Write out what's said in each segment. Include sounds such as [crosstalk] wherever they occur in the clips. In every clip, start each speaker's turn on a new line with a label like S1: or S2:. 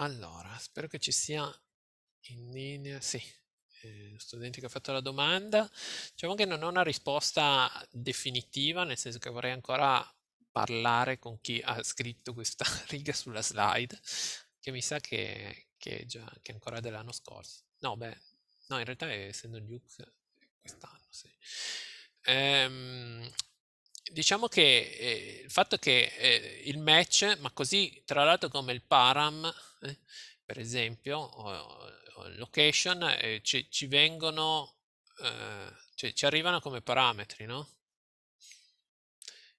S1: Allora, spero che ci sia in linea, sì, eh, studente che ha fatto la domanda. Diciamo che non ho una risposta definitiva, nel senso che vorrei ancora parlare con chi ha scritto questa [laughs] riga sulla slide, che mi sa che, che, già, che è ancora dell'anno scorso. No, beh, no, in realtà è, essendo Duke quest'anno, sì. Ehm, diciamo che eh, il fatto che eh, il match, ma così tra l'altro come il param, eh, per esempio, o, o location, eh, ci, ci, vengono, eh, cioè, ci arrivano come parametri, no?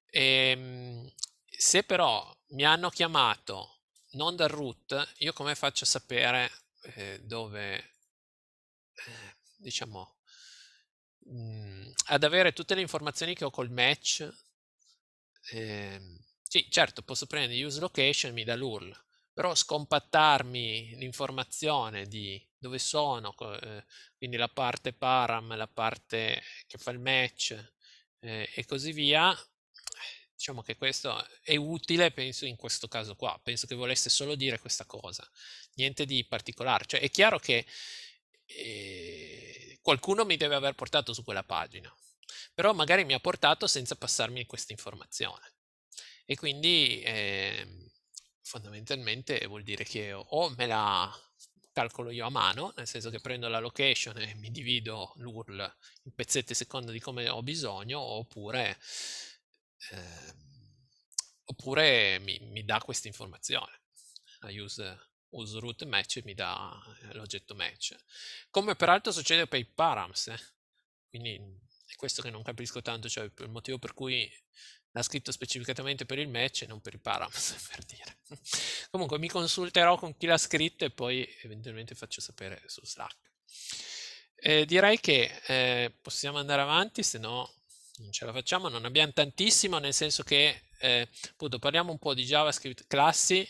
S1: E, ehm, se però mi hanno chiamato non dal root, io come faccio a sapere eh, dove, diciamo, mh, mm, ad avere tutte le informazioni che ho col match. Eh, sì, certo, posso prendere use location, mi dà l'URL, però scompattarmi l'informazione di dove sono, eh, quindi la parte param, la parte che fa il match eh, e così via, diciamo che questo è utile, penso in questo caso qua, penso che volesse solo dire questa cosa, niente di particolare, cioè è chiaro che eh, qualcuno mi deve aver portato su quella pagina, però magari mi ha portato senza passarmi questa informazione. E quindi eh, fondamentalmente vuol dire che o me la calcolo io a mano, nel senso che prendo la location e mi divido l'URL in pezzetti a seconda di come ho bisogno, oppure, eh, oppure mi, mi dà questa informazione. La use, use root match mi dà eh, l'oggetto match. Come peraltro succede per i params, eh? quindi è questo che non capisco tanto, cioè il motivo per cui l'ha scritto specificatamente per il match e non per i parametri, [laughs] per dire. Comunque mi consulterò con chi l'ha scritto e poi eventualmente faccio sapere su Slack. Eh, direi che eh, possiamo andare avanti, se no non ce la facciamo, non abbiamo tantissimo, nel senso che eh, appunto parliamo un po' di JavaScript classi,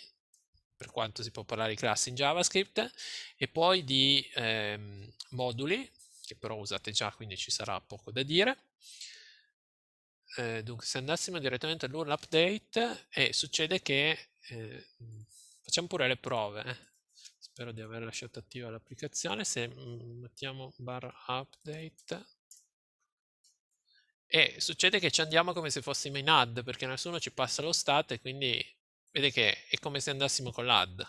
S1: per quanto si può parlare di classi in JavaScript, e poi di ehm, moduli, che però usate già, quindi ci sarà poco da dire. Eh, dunque, se andassimo direttamente all'URL update, eh, succede che eh, mm, facciamo pure le prove. Eh. Spero di aver lasciato attiva l'applicazione. Se mm, mettiamo barra update, e succede che ci andiamo come se fossimo in add perché nessuno ci passa lo stat e quindi vede che è come se andassimo con l'add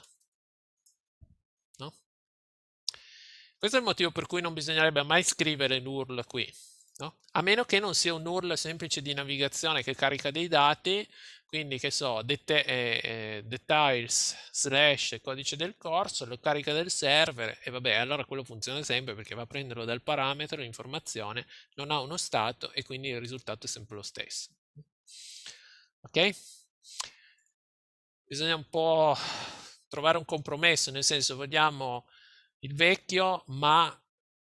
S1: Questo è il motivo per cui non bisognerebbe mai scrivere l'URL qui, no? a meno che non sia un URL semplice di navigazione che carica dei dati, quindi che so, deta eh, eh, details slash codice del corso, lo carica del server e vabbè, allora quello funziona sempre perché va a prenderlo dal parametro, l'informazione, non ha uno stato e quindi il risultato è sempre lo stesso. Ok? Bisogna un po' trovare un compromesso, nel senso vogliamo il vecchio, ma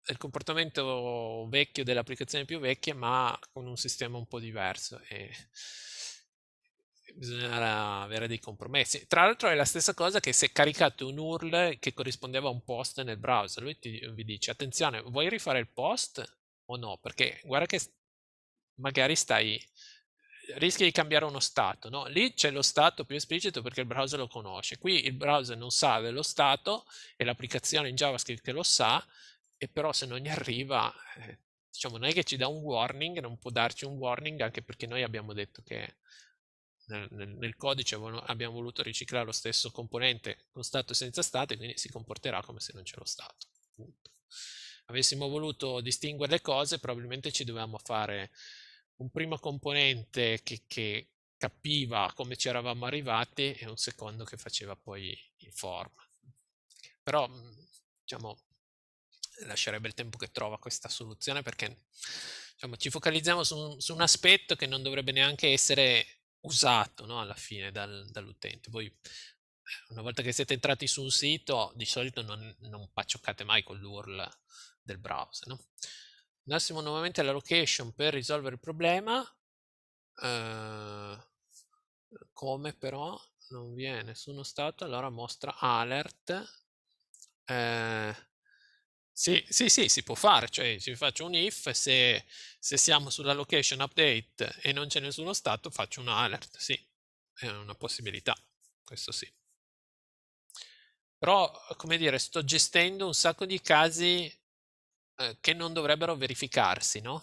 S1: il comportamento vecchio dell'applicazione più vecchia, ma con un sistema un po' diverso. E bisognerà avere dei compromessi. Tra l'altro è la stessa cosa che se caricate un URL che corrispondeva a un post nel browser, lui ti, vi dice attenzione, vuoi rifare il post o no? Perché guarda che magari stai rischia di cambiare uno stato, no? Lì c'è lo stato più esplicito perché il browser lo conosce. Qui il browser non sa dello stato, e l'applicazione in JavaScript lo sa, e però se non gli arriva, eh, diciamo, non è che ci dà un warning, non può darci un warning anche perché noi abbiamo detto che nel, nel, nel codice abbiamo voluto riciclare lo stesso componente con stato e senza stato e quindi si comporterà come se non c'è lo stato. Punto. Avessimo voluto distinguere le cose, probabilmente ci dovevamo fare un primo componente che, che capiva come ci eravamo arrivati e un secondo che faceva poi in forma. Però, mhmm, diciamo, lascerebbe il tempo che trova questa soluzione perché diciamo, ci focalizziamo su un, su un, aspetto che non dovrebbe neanche essere usato no, alla fine dal, dall'utente. Voi eh, una volta che siete entrati su un sito di solito non, non pacioccate mai con l'URL del browser. No? andassimo nuovamente alla location per risolvere il problema, eh, come però non vi è nessuno stato, allora mostra alert. Eh, sì, sì, sì, si può fare, cioè ci faccio un if, se, se siamo sulla location update e non c'è nessuno stato faccio un alert, sì, è una possibilità, questo sì. Però, come dire, sto gestendo un sacco di casi eh, che non dovrebbero verificarsi, no?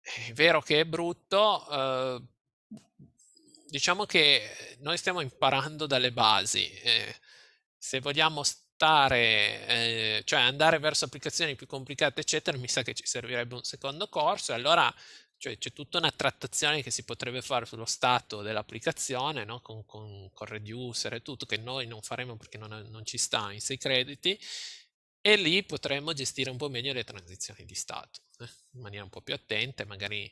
S1: È vero che è brutto, eh, diciamo che noi stiamo imparando dalle basi. Eh, se vogliamo stare, eh, cioè andare verso applicazioni più complicate, eccetera, mi sa che ci servirebbe un secondo corso e allora cioè c'è tutta una trattazione che si potrebbe fare sullo stato dell'applicazione no? con, con, con, reducer e tutto, che noi non faremo perché non, non ci sta in 6 crediti, e lì potremmo gestire un po' meglio le transizioni di stato, eh? in maniera un po' più attenta, magari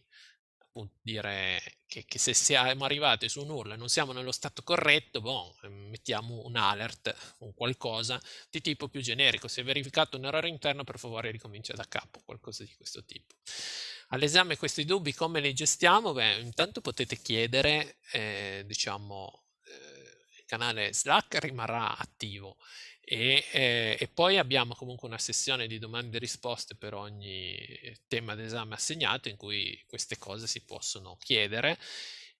S1: dire che, che, se siamo arrivati su un URL e non siamo nello stato corretto, boh, ehm, mettiamo un alert, o qualcosa di tipo più generico, se è verificato un errore interno per favore ricomincia da capo, qualcosa di questo tipo. All'esame questi dubbi come li gestiamo? Beh, intanto potete chiedere, eh, diciamo, eh, il canale Slack rimarrà attivo e, eh, e, poi abbiamo comunque una sessione di domande e risposte per ogni eh, tema d'esame assegnato in cui queste cose si possono chiedere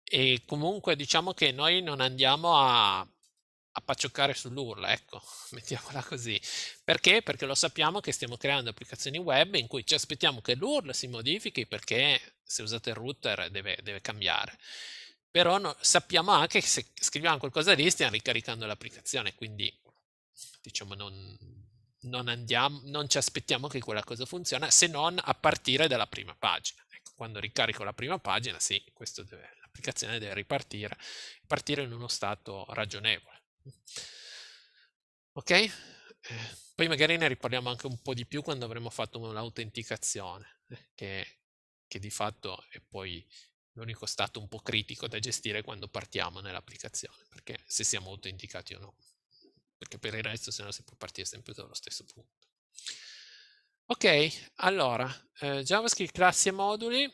S1: e comunque diciamo che noi non andiamo a, a paccioccare sull'urla, ecco, [laughs] mettiamola così. Perché? Perché lo sappiamo che stiamo creando applicazioni web in cui ci aspettiamo che l'URL si modifichi perché se usate il router deve, deve cambiare però no, sappiamo anche che se scriviamo qualcosa lì stiamo ricaricando l'applicazione, quindi diciamo, non, non, andiamo, non ci aspettiamo che quella cosa funzioni se non a partire dalla prima pagina. Ecco, quando ricarico la prima pagina, sì, deve, l'applicazione deve ripartire, partire in uno stato ragionevole. Ok? Eh, poi magari ne riparliamo anche un po' di più quando avremo fatto un'autenticazione, eh, che, che di fatto è poi l'unico stato un po' critico da gestire quando partiamo nell'applicazione, perché se siamo autenticati o no perché per il resto se no si può partire sempre dallo stesso punto. Ok, allora, eh, JavaScript classi e moduli.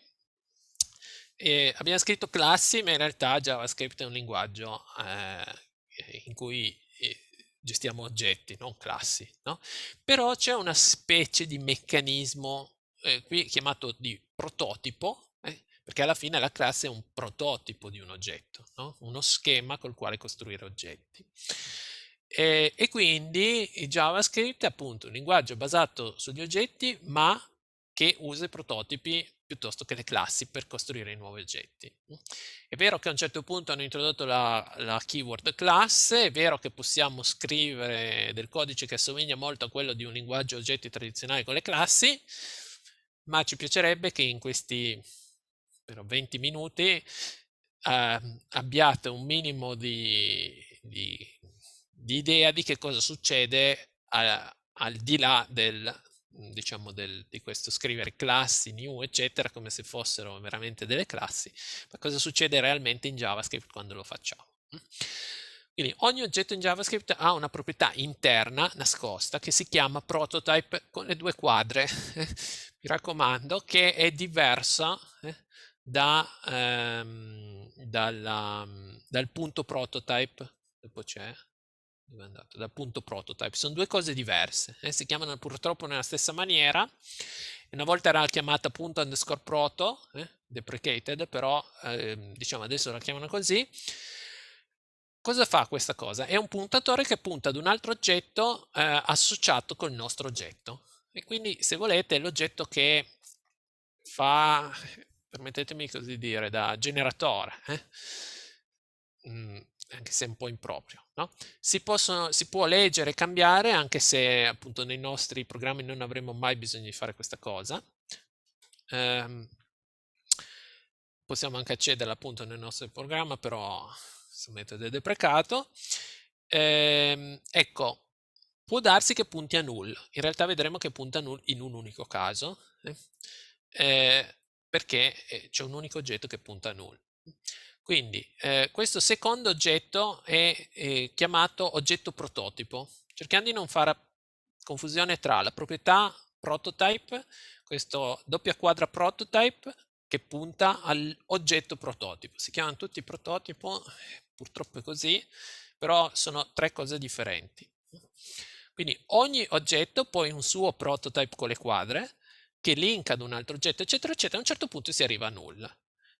S1: E abbiamo scritto classi, ma in realtà JavaScript è un linguaggio eh, in cui eh, gestiamo oggetti, non classi. No? Però c'è una specie di meccanismo eh, qui chiamato di prototipo, eh, perché alla fine la classe è un prototipo di un oggetto, no? uno schema col quale costruire oggetti. E, e quindi JavaScript è appunto un linguaggio basato sugli oggetti, ma che usa i prototipi piuttosto che le classi per costruire i nuovi oggetti. È vero che a un certo punto hanno introdotto la, la keyword class, è vero che possiamo scrivere del codice che assomiglia molto a quello di un linguaggio oggetti tradizionale con le classi, ma ci piacerebbe che in questi però, 20 minuti eh, abbiate un minimo di, di di idea di che cosa succede a, al di là del, mm, diciamo del, di questo scrivere classi, new, eccetera, come se fossero veramente delle classi, ma cosa succede realmente in JavaScript quando lo facciamo. Mm. Quindi ogni oggetto in JavaScript ha una proprietà interna nascosta che si chiama prototype con le due quadre, [laughs] mi raccomando, che è diversa eh, da, ehm, dalla, mm, dal punto prototype, dopo c'è, dove è andato? Dal punto prototype. Sono due cose diverse. Eh? Si chiamano purtroppo nella stessa maniera. Una volta era chiamata punto underscore proto, eh? deprecated, però eh, diciamo adesso la chiamano così. Cosa fa questa cosa? È un puntatore che punta ad un altro oggetto eh, associato col nostro oggetto. E quindi, se volete, è l'oggetto che fa, permettetemi così dire, da generatore. Eh. Mm anche se è un po' improprio. No? Si, possono, si, può leggere e cambiare, anche se appunto nei nostri programmi non avremo mai bisogno di fare questa cosa. Eh, possiamo anche accedere appunto nel nostro programma, però questo metodo è deprecato. Eh, ecco, può darsi che punti a null. In realtà vedremo che punta a null in un unico caso, eh, eh perché eh, c'è un unico oggetto che punta a null. Quindi eh, questo secondo oggetto è, è chiamato oggetto prototipo, cercando di non fare confusione tra la proprietà prototype, questo doppia quadra prototype che punta all'oggetto prototipo. Si chiamano tutti prototipo, purtroppo è così, però sono tre cose differenti. Quindi ogni oggetto poi un suo prototype con le quadre che linka ad un altro oggetto, eccetera, eccetera, a un certo punto si arriva a nulla.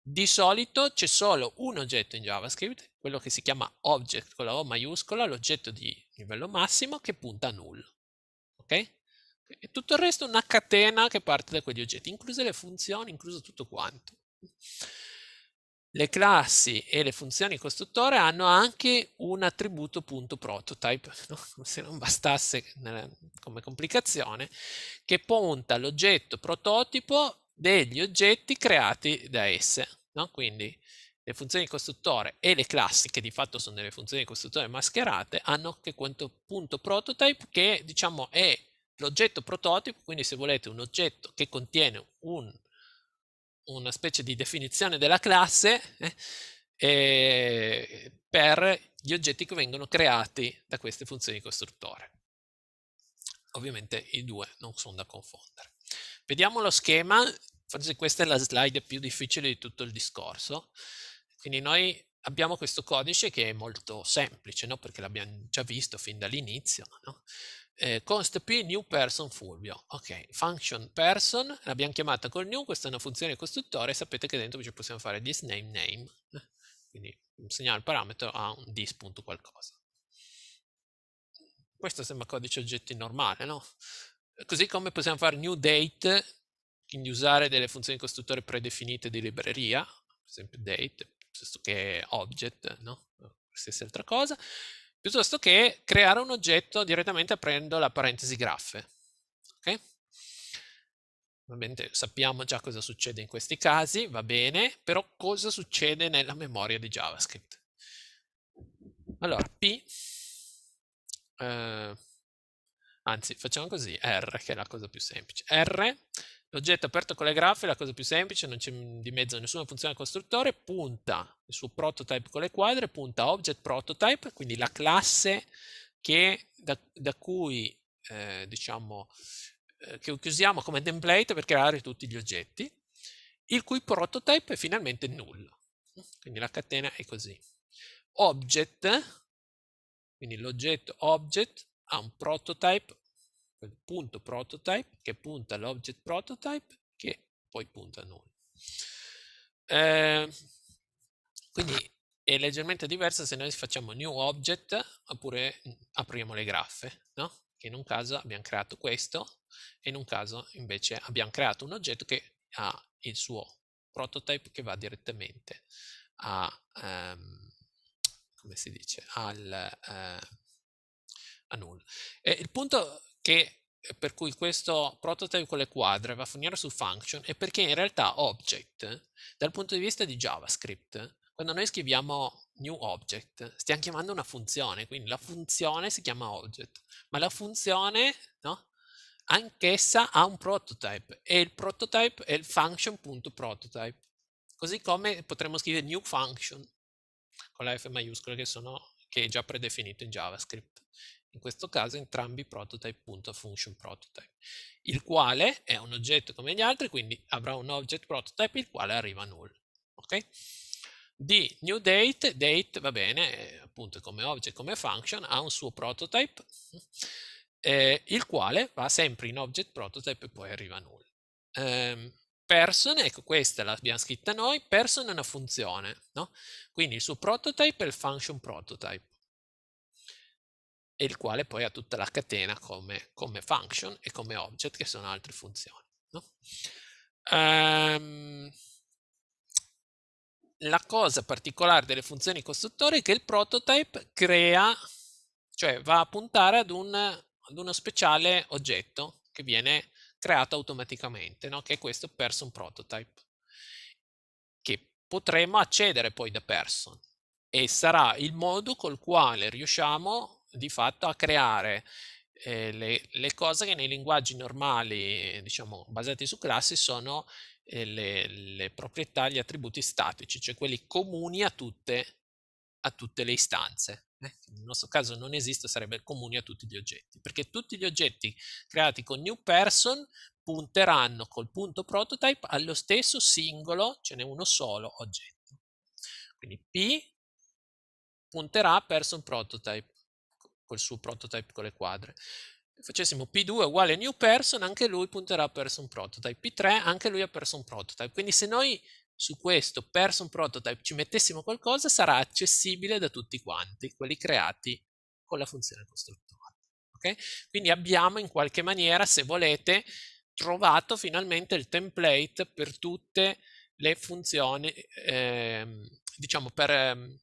S1: Di solito c'è solo un oggetto in JavaScript, quello che si chiama object con la O maiuscola, l'oggetto di livello massimo che punta a null. Ok? E tutto il resto è una catena che parte da quegli oggetti, incluse le funzioni, incluso tutto quanto. Le classi e le funzioni costruttore hanno anche un attributo punto prototype, [laughs] no? se non bastasse come complicazione, che punta all'oggetto prototipo degli oggetti creati da esse. No? Quindi le funzioni di costruttore e le classi, che di fatto sono delle funzioni di costruttore mascherate, hanno anche quanto punto prototype, che diciamo è l'oggetto prototipo, quindi se volete un oggetto che contiene un, una specie di definizione della classe eh, eh, per gli oggetti che vengono creati da queste funzioni di costruttore. Ovviamente i due non sono da confondere. Vediamo lo schema Forse questa è la slide più difficile di tutto il discorso. Quindi noi abbiamo questo codice che è molto semplice, no? perché l'abbiamo già visto fin dall'inizio. No? Eh, const p new person Fulvio. Ok, function person, l'abbiamo chiamata col new, questa è una funzione costruttore, sapete che dentro ci possiamo fare this name name, eh? quindi segnalo il parametro a un this punto qualcosa. Questo sembra codice oggetti normale, no? Così come possiamo fare new date quindi usare delle funzioni costruttore predefinite di libreria, per esempio date, piuttosto che object, no? qualsiasi altra cosa, piuttosto che creare un oggetto direttamente aprendo la parentesi graffe. Okay? Ovviamente sappiamo già cosa succede in questi casi, va bene, però cosa succede nella memoria di JavaScript? Allora, P, eh, anzi facciamo così, R che è la cosa più semplice. R L'oggetto aperto con le graffe è la cosa più semplice, non c'è di mezzo nessuna funzione costruttore, punta il suo prototype con le quadre, punta object prototype, quindi la classe che, da, da, cui eh, diciamo eh, che usiamo come template per creare tutti gli oggetti, il cui prototype è finalmente nullo. Quindi la catena è così. Object, quindi l'oggetto object ha un prototype quel punto prototype che punta all'object prototype che poi punta a null. Eh, quindi è leggermente diversa se noi facciamo new object oppure mm, apriamo le graffe, no? che in un caso abbiamo creato questo e in un caso invece abbiamo creato un oggetto che ha il suo prototype che va direttamente a, um, come si dice, al, uh, a null. E il punto che, eh, per cui questo prototype con le quadre va a fornire su function è perché in realtà object, dal punto di vista di JavaScript, quando noi scriviamo new object, stiamo chiamando una funzione, quindi la funzione si chiama object, ma la funzione, no? Anch'essa ha un prototype e il prototype è il function.prototype. Così come potremmo scrivere new function con la F maiuscola che, sono, che è già predefinito in JavaScript in questo caso entrambi prototype.functionPrototype, il quale è un oggetto come gli altri, quindi avrà un object prototype il quale arriva null. Okay? Di new date, date va bene, eh, appunto come object, come function, ha un suo prototype, eh, il quale va sempre in object prototype e poi arriva null. Um, person, ecco questa l'abbiamo scritta noi, person è una funzione, no? quindi il suo prototype è il function prototype e il quale poi ha tutta la catena come, come function e come object, che sono altre funzioni. No? Um, la cosa particolare delle funzioni costruttore è che il prototype crea, cioè va a puntare ad, un, ad uno speciale oggetto che viene creato automaticamente, no? che è questo person prototype, che potremo accedere poi da person e sarà il modo col quale riusciamo a di fatto a creare eh, le, le, cose che nei linguaggi normali, diciamo, basati su classi, sono eh, le, le, proprietà, gli attributi statici, cioè quelli comuni a tutte, a tutte le istanze. Eh? Nel nostro caso non esiste, sarebbe comuni a tutti gli oggetti, perché tutti gli oggetti creati con new person punteranno col punto prototype allo stesso singolo, ce n'è uno solo oggetto. Quindi P punterà person prototype col suo prototype con le quadre. Facessimo P2 uguale new person, anche lui punterà a person prototype. P3, anche lui a person prototype. Quindi se noi su questo person prototype ci mettessimo qualcosa, sarà accessibile da tutti quanti, quelli creati con la funzione costruttore. Okay? Quindi abbiamo in qualche maniera, se volete, trovato finalmente il template per tutte le funzioni, eh, diciamo per, ehm,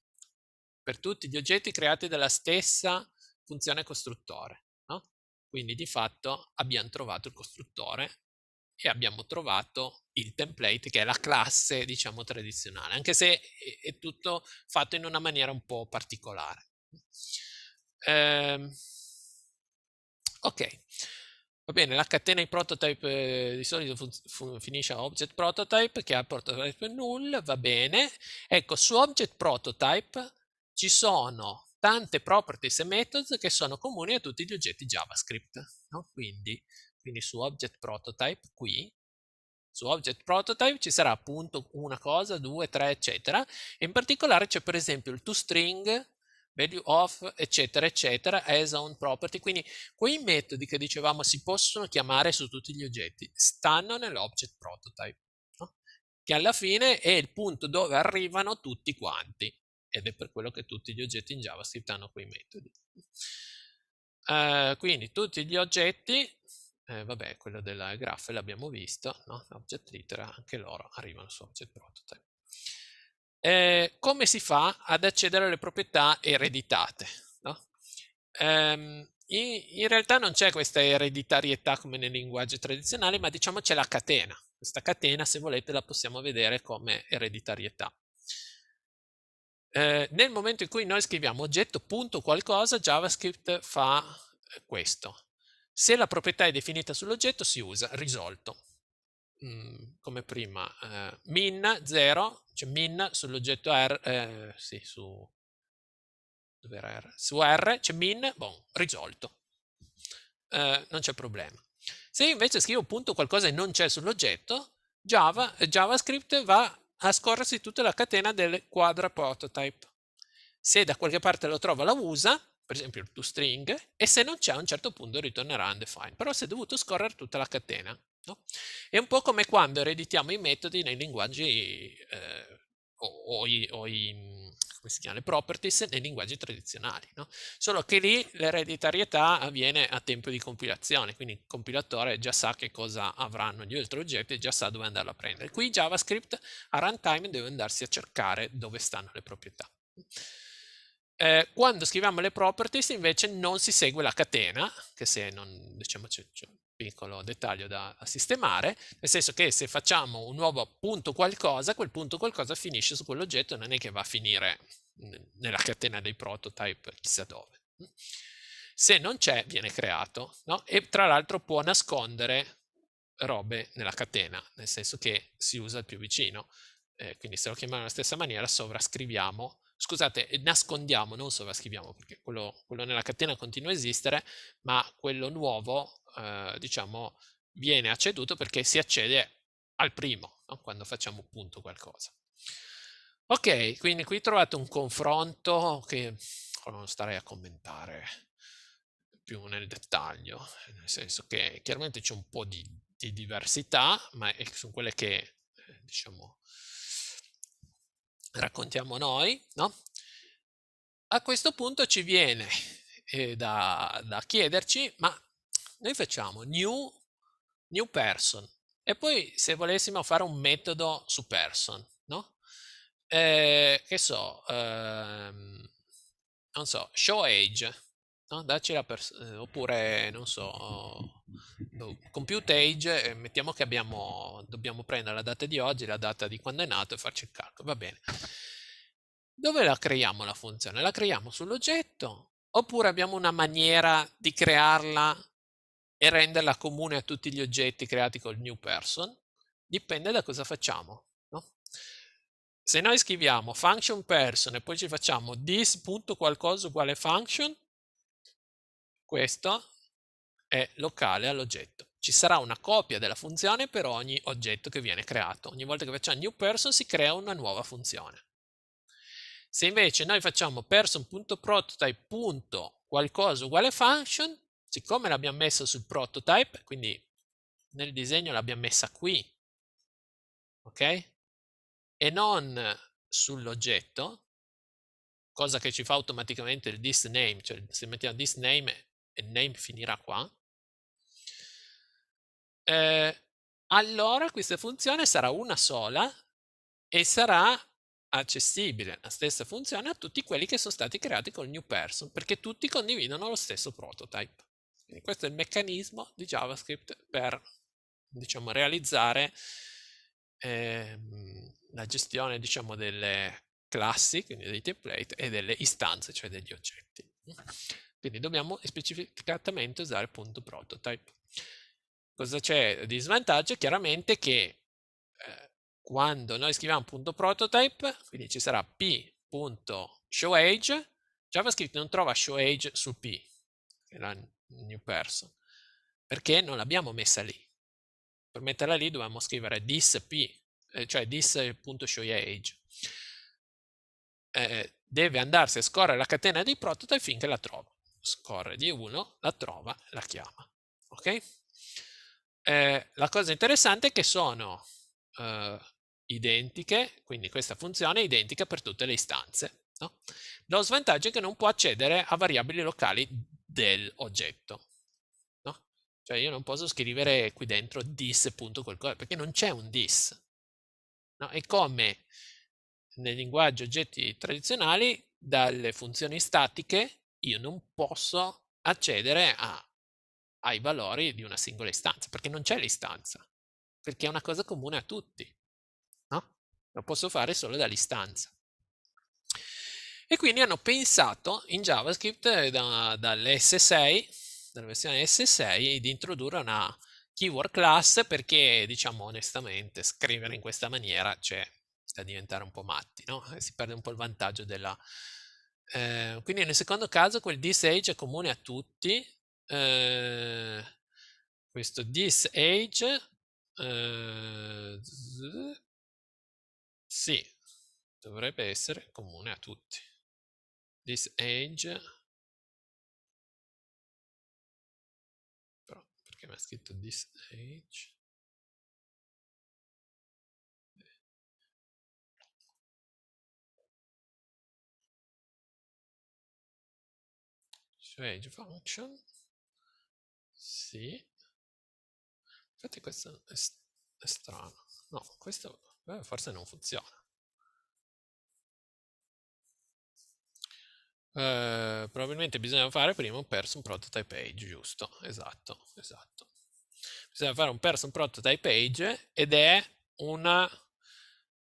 S1: per tutti gli oggetti creati dalla stessa funzione costruttore. No? Quindi di fatto abbiamo trovato il costruttore e abbiamo trovato il template che è la classe diciamo tradizionale, anche se è tutto fatto in una maniera un po' particolare. Eh, ok, va bene, la catena di prototype eh, di solito finisce a object prototype che ha prototype null, va bene. Ecco, su object prototype ci sono tante properties e methods che sono comuni a tutti gli oggetti JavaScript. No? Quindi, quindi su object prototype qui, su object prototype ci sarà appunto una cosa, due, tre, eccetera. E in particolare c'è per esempio il toString, value of, eccetera, eccetera, as on property. Quindi quei metodi che dicevamo si possono chiamare su tutti gli oggetti stanno nell'object prototype, no? che alla fine è il punto dove arrivano tutti quanti ed è per quello che tutti gli oggetti in JavaScript hanno quei metodi. Uh, quindi tutti gli oggetti, eh, vabbè, quello della graph l'abbiamo visto, no? object litera, anche loro arrivano su object prototype. Eh, come si fa ad accedere alle proprietà ereditate? No? Um, ehm, in, in, realtà non c'è questa ereditarietà come nel linguaggio tradizionale, ma diciamo c'è la catena. Questa catena, se volete, la possiamo vedere come ereditarietà. Eh, nel momento in cui noi scriviamo oggetto.qualcosa, JavaScript fa eh, questo. Se la proprietà è definita sull'oggetto si usa risolto. Mm, come prima, eh, min 0, cioè min sull'oggetto R, eh, sì, su, R? su R, cioè min, bon, risolto. Eh, non c'è problema. Se invece scrivo punto qualcosa e non c'è sull'oggetto, Java, eh, JavaScript va a scorrersi tutta la catena del quadra prototype. Se da qualche parte lo trova la usa, per esempio il toString, e se non c'è a un certo punto ritornerà undefined, però si è dovuto scorrere tutta la catena. No? È un po' come quando ereditiamo i metodi nei linguaggi eh, o, o, i, o i come si chiama, le properties nei linguaggi tradizionali, no? solo che lì l'ereditarietà avviene a tempo di compilazione, quindi il compilatore già sa che cosa avranno gli altri oggetti e già sa dove andarlo a prendere. Qui JavaScript a runtime deve andarsi a cercare dove stanno le proprietà. Eh, quando scriviamo le properties invece non si segue la catena, che se non diciamo, piccolo dettaglio da sistemare, nel senso che se facciamo un nuovo punto qualcosa, quel punto qualcosa finisce su quell'oggetto, non è che va a finire nella catena dei prototype chissà dove. Se non c'è, viene creato, no? e tra l'altro può nascondere robe nella catena, nel senso che si usa il più vicino. Eh, quindi se lo chiamiamo nella stessa maniera, sovrascriviamo scusate, eh, nascondiamo, non sovrascriviamo, perché quello, quello, nella catena continua a esistere, ma quello nuovo eh, diciamo, viene acceduto perché si accede al primo, no? quando facciamo punto qualcosa. Ok, quindi qui trovate un confronto che ecco, non starei a commentare più nel dettaglio, nel senso che chiaramente c'è un po' di, di diversità, ma sono quelle che, eh, diciamo, raccontiamo noi, no? A questo punto ci viene eh, da, da chiederci, ma noi facciamo new, new person e poi se volessimo fare un metodo su person, no? Eh, che so, ehm, non so, show age, no? Dacci la eh, oppure non so, oh, compute age, mettiamo che abbiamo, dobbiamo prendere la data di oggi, la data di quando è nato e farci il calcolo, va bene. Dove la creiamo la funzione? La creiamo sull'oggetto oppure abbiamo una maniera di crearla e renderla comune a tutti gli oggetti creati col new person, dipende da cosa facciamo. No? Se noi scriviamo function person e poi ci facciamo this.qualcosa uguale function, questo è locale all'oggetto. Ci sarà una copia della funzione per ogni oggetto che viene creato. Ogni volta che facciamo new person si crea una nuova funzione. Se invece noi facciamo person.prototype.qualcosa uguale function, siccome l'abbiamo messo sul prototype, quindi nel disegno l'abbiamo messa qui, ok? E non sull'oggetto, cosa che ci fa automaticamente il dist name, cioè se mettiamo dist name il name finirà qua, eh, allora questa funzione sarà una sola e sarà accessibile la stessa funzione a tutti quelli che sono stati creati con il new person perché tutti condividono lo stesso prototype questo è il meccanismo di JavaScript per diciamo, realizzare eh, la gestione diciamo, delle classi, quindi dei template, e delle istanze, cioè degli oggetti. Quindi dobbiamo specificatamente usare punto prototype. Cosa c'è di svantaggio? Chiaramente che eh, quando noi scriviamo punto prototype, quindi ci sarà p.showAge, JavaScript non trova showAge su p, new person, perché non l'abbiamo messa lì. Per metterla lì dovevamo scrivere this p, eh, cioè this.showAge. Eh, deve andarsi a scorrere la catena di prototype finché la trova. Scorre di 1, la trova, la chiama. Ok? Eh, la cosa interessante è che sono eh, identiche, quindi questa funzione è identica per tutte le istanze. No? Lo svantaggio è che non può accedere a variabili locali dell'oggetto. No? Cioè io non posso scrivere qui dentro this.qualcosa perché non c'è un this. No? È come nei linguaggi oggetti tradizionali, dalle funzioni statiche, io non posso accedere a, ai valori di una singola istanza, perché non c'è l'istanza, perché è una cosa comune a tutti. Lo posso fare solo dall'istanza. E quindi hanno pensato in JavaScript eh, da, dall'S6, dalla versione S6, di introdurre una keyword class perché, diciamo onestamente, scrivere in questa maniera c'è cioè, da diventare un po' matti, no? Eh, si perde un po' il vantaggio della... Eh, quindi nel secondo caso quel disAge è comune a tutti, eh, questo disAge, eh, sì,
S2: dovrebbe essere comune a tutti this age però perché mi ha scritto this age range function sì infatti questo è, è strano no questo beh,
S1: forse non funziona Eh, probabilmente bisogna fare prima un person prototype page, giusto? Esatto, esatto. Bisogna fare un person prototype page ed è una,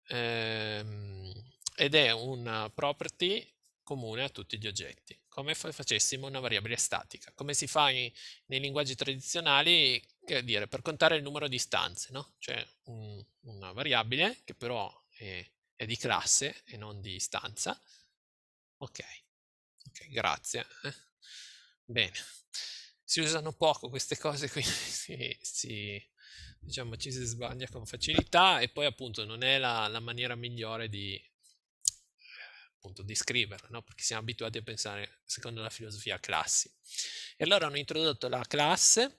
S1: ehm, ed è una property comune a tutti gli oggetti, come facessimo una variabile statica, come si fa in, nei linguaggi tradizionali che dire, per contare il numero di stanze, no? cioè un, una variabile che però è, è di classe e non di stanza. Ok. Ok, grazie. Eh. Bene. Si usano poco queste cose, quindi si, si, diciamo, ci si sbaglia con facilità e poi appunto non è la, la maniera migliore di, appunto di scriverla, no? perché siamo abituati a pensare secondo la filosofia classi. E allora hanno introdotto la classe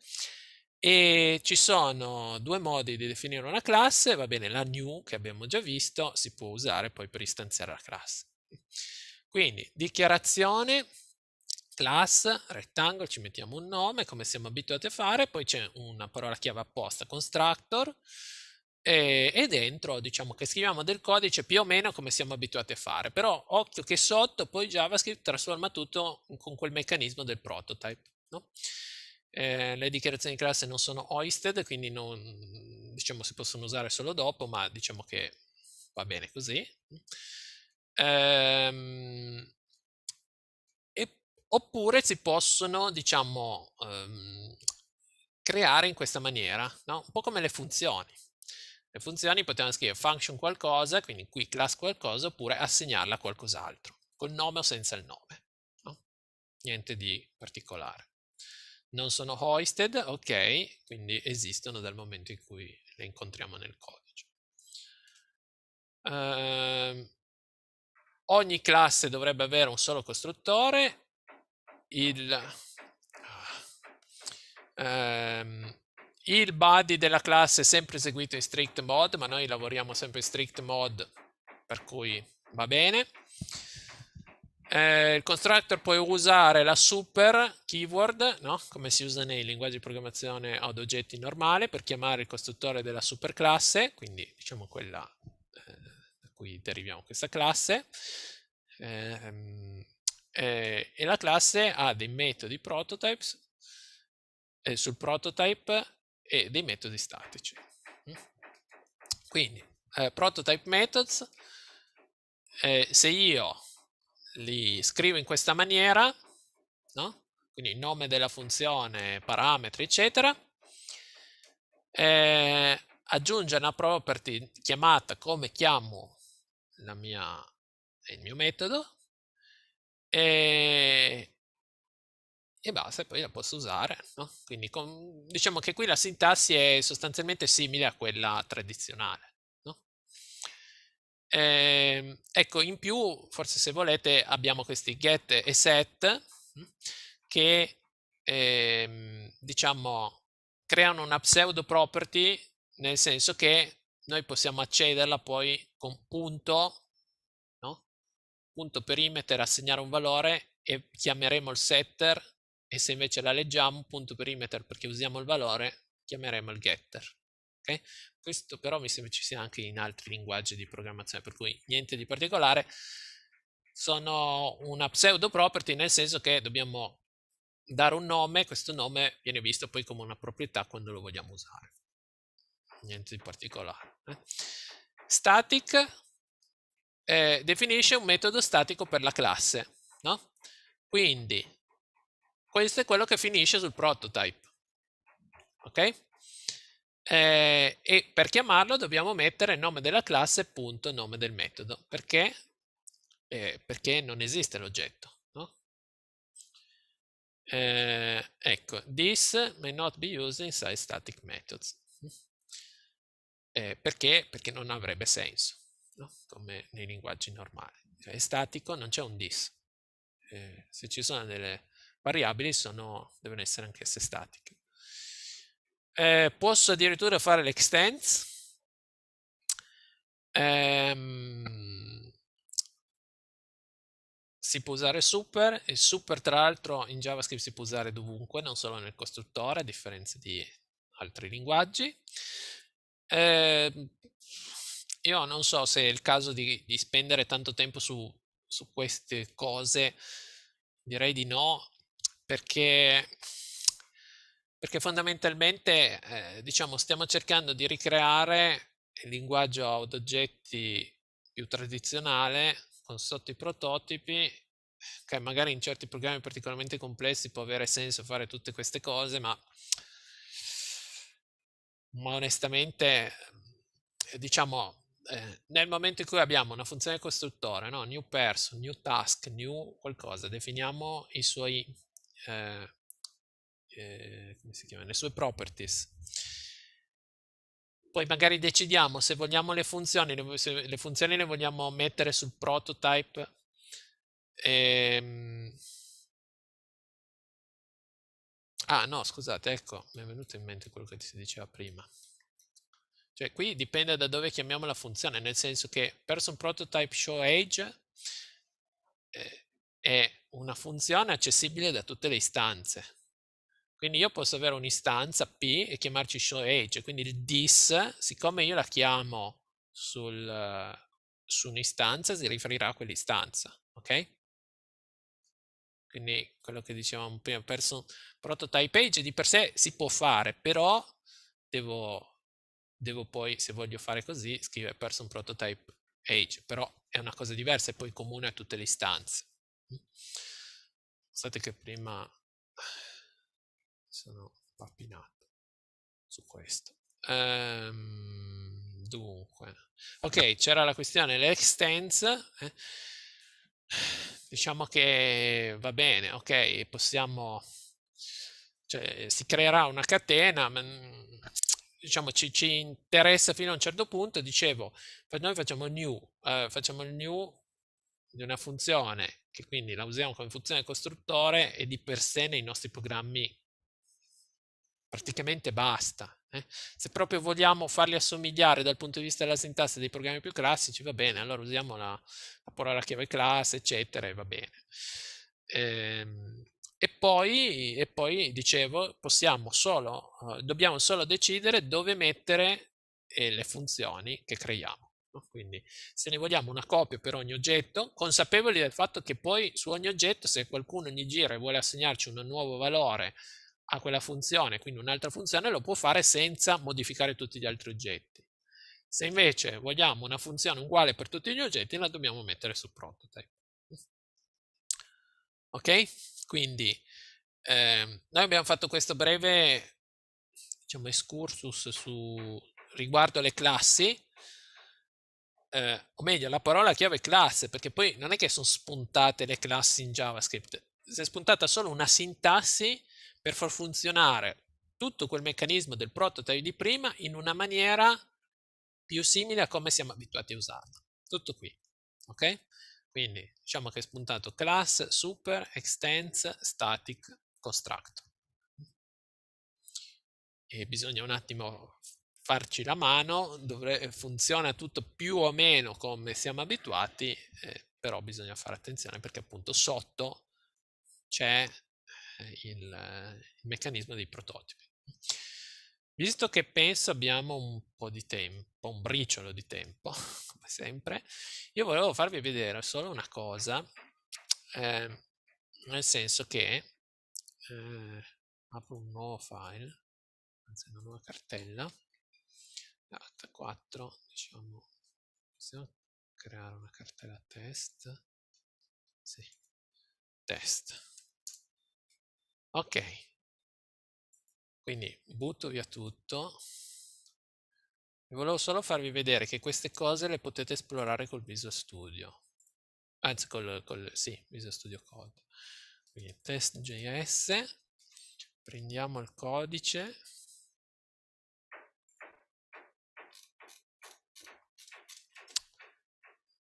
S1: e ci sono due modi di definire una classe, va bene, la new che abbiamo già visto si può usare poi per istanziare la classe. Quindi dichiarazione, class, rettangolo, ci mettiamo un nome come siamo abituati a fare, poi c'è una parola chiave apposta, constructor, e, e, dentro diciamo che scriviamo del codice più o meno come siamo abituati a fare, però occhio che sotto poi JavaScript trasforma tutto con quel meccanismo del prototype. No? Eh, le dichiarazioni di classe non sono hoisted, quindi non, diciamo si possono usare solo dopo, ma diciamo che va bene così. Ehm, e, oppure si possono, diciamo, ehm, creare in questa maniera, no? un po' come le funzioni. Le funzioni potevano scrivere function qualcosa, quindi qui class qualcosa, oppure assegnarla a qualcos'altro, col nome o senza il nome. No? Niente di particolare. Non sono hoisted, ok, quindi esistono dal momento in cui le incontriamo nel codice. Ehm, Ogni classe dovrebbe avere un solo costruttore. Il, ah, ehm, il body della classe è sempre eseguito in strict mode, ma noi lavoriamo sempre in strict mode, per cui va bene. Eh, il constructor può usare la super keyword, no? come si usa nei linguaggi di programmazione ad oggetti normale, per chiamare il costruttore della super classe, quindi diciamo quella cui deriviamo questa classe, eh, eh, e la classe ha dei metodi prototypes eh, sul prototype e dei metodi statici. Mm. Quindi, eh, prototype methods, eh, se io li scrivo in questa maniera, no? quindi nome della funzione, parametri, eccetera, eh, aggiunge una property chiamata come chiamo mia, il mio metodo e, e, basta, poi la posso usare. No? Quindi con, diciamo che qui la sintassi è sostanzialmente simile a quella tradizionale. No? Ehm, ecco, in più, forse se volete, abbiamo questi get e set hm, che eh, diciamo creano una pseudo property nel senso che noi possiamo accederla poi con punto, no? punto perimeter, assegnare un valore e chiameremo il setter e se invece la leggiamo punto perimeter perché usiamo il valore chiameremo il getter. Okay? Questo però mi sembra ci sia anche in altri linguaggi di programmazione, per cui niente di particolare. Sono una pseudo property nel senso che dobbiamo dare un nome, questo nome viene visto poi come una proprietà quando lo vogliamo usare niente di particolare. Eh. Static eh, definisce un metodo statico per la classe, no? Quindi questo è quello che finisce sul prototype, ok? Eh, e per chiamarlo dobbiamo mettere nome della classe punto nome del metodo, perché? Eh, perché non esiste l'oggetto, no? Eh, ecco, this may not be used inside static methods. Eh, perché? Perché non avrebbe senso, no? come nei linguaggi normali. Cioè, è statico, non c'è un dis. Eh, se ci sono delle variabili, sono, devono essere anch'esse statiche. Eh, posso addirittura fare l'extends. Ehm, si può usare super e super tra l'altro in JavaScript si può usare dovunque, non solo nel costruttore, a differenza di altri linguaggi. Eh, io non so se è il caso di, di spendere tanto tempo su, su, queste cose, direi di no, perché, perché fondamentalmente eh, diciamo, stiamo cercando di ricreare il linguaggio ad oggetti più tradizionale con sotto i prototipi che magari in certi programmi particolarmente complessi può avere senso fare tutte queste cose, ma ma onestamente, eh, diciamo, eh, nel momento in cui abbiamo una funzione costruttore, no? new person, new task, new qualcosa, definiamo i suoi, eh, eh, come si chiama, le sue properties. Poi magari decidiamo se vogliamo le funzioni, le, le funzioni le vogliamo mettere sul prototype. Ehm, Ah no, scusate, ecco, mi è venuto in mente quello che ti si diceva prima. Cioè qui dipende da dove chiamiamo la funzione, nel senso che person prototype show age eh, è una funzione accessibile da tutte le istanze. Quindi io posso avere un'istanza P e chiamarci show age, quindi il dis, siccome io la chiamo sul, eh, su un'istanza, si riferirà a quell'istanza, ok? quindi quello che dicevamo prima, person prototype page di per sé si può fare, però devo, devo poi, se voglio fare così, scrivere person prototype page, però è una cosa diversa e poi comune a tutte le istanze. Pensate che prima sono pappinato su questo. Ehm, dunque, ok, c'era la questione, le extends. Eh diciamo che va bene, ok, possiamo, cioè, si creerà una catena, ma mm, diciamo ci, ci, interessa fino a un certo punto, dicevo, noi facciamo new, eh, facciamo il new di una funzione che quindi la usiamo come funzione costruttore e di per sé nei nostri programmi praticamente basta. Eh? Se proprio vogliamo farli assomigliare dal punto di vista della sintassi dei programmi più classici, va bene, allora usiamo la, la parola chiave class, eccetera, e va bene. Ehm, e, poi, e poi, dicevo, possiamo solo, eh, dobbiamo solo decidere dove mettere eh, le funzioni che creiamo. Quindi se ne vogliamo una copia per ogni oggetto, consapevoli del fatto che poi su ogni oggetto, se qualcuno ogni giro vuole assegnarci un nuovo valore a quella funzione, quindi un'altra funzione lo può fare senza modificare tutti gli altri oggetti. Se invece vogliamo una funzione uguale per tutti gli oggetti, la dobbiamo mettere su prototype. Ok? Quindi eh, noi abbiamo fatto questo breve diciamo, excursus su, riguardo le classi, eh, o meglio la parola chiave classe, perché poi non è che sono spuntate le classi in JavaScript, si è spuntata solo una sintassi per far funzionare tutto quel meccanismo del prototype di prima in una maniera più simile a come siamo abituati a usarlo. Tutto qui, ok? Quindi diciamo che è spuntato class, super, extends, static, construct. E bisogna un attimo farci la mano, dovre, funziona tutto più o meno come siamo abituati, eh, però bisogna fare attenzione perché appunto sotto c'è il, il meccanismo dei prototipi. Visto che penso abbiamo un po' di tempo, un briciolo di tempo, [laughs] come sempre, io volevo farvi vedere solo una cosa, eh, nel senso che eh, apro un nuovo file, anzi una nuova cartella,
S2: data 4, diciamo, possiamo creare una cartella test, sì, test,
S1: ok quindi butto via tutto volevo solo farvi vedere che queste cose le potete esplorare col Visual Studio anzi col, col sì, Visual Studio Code quindi test.js prendiamo il codice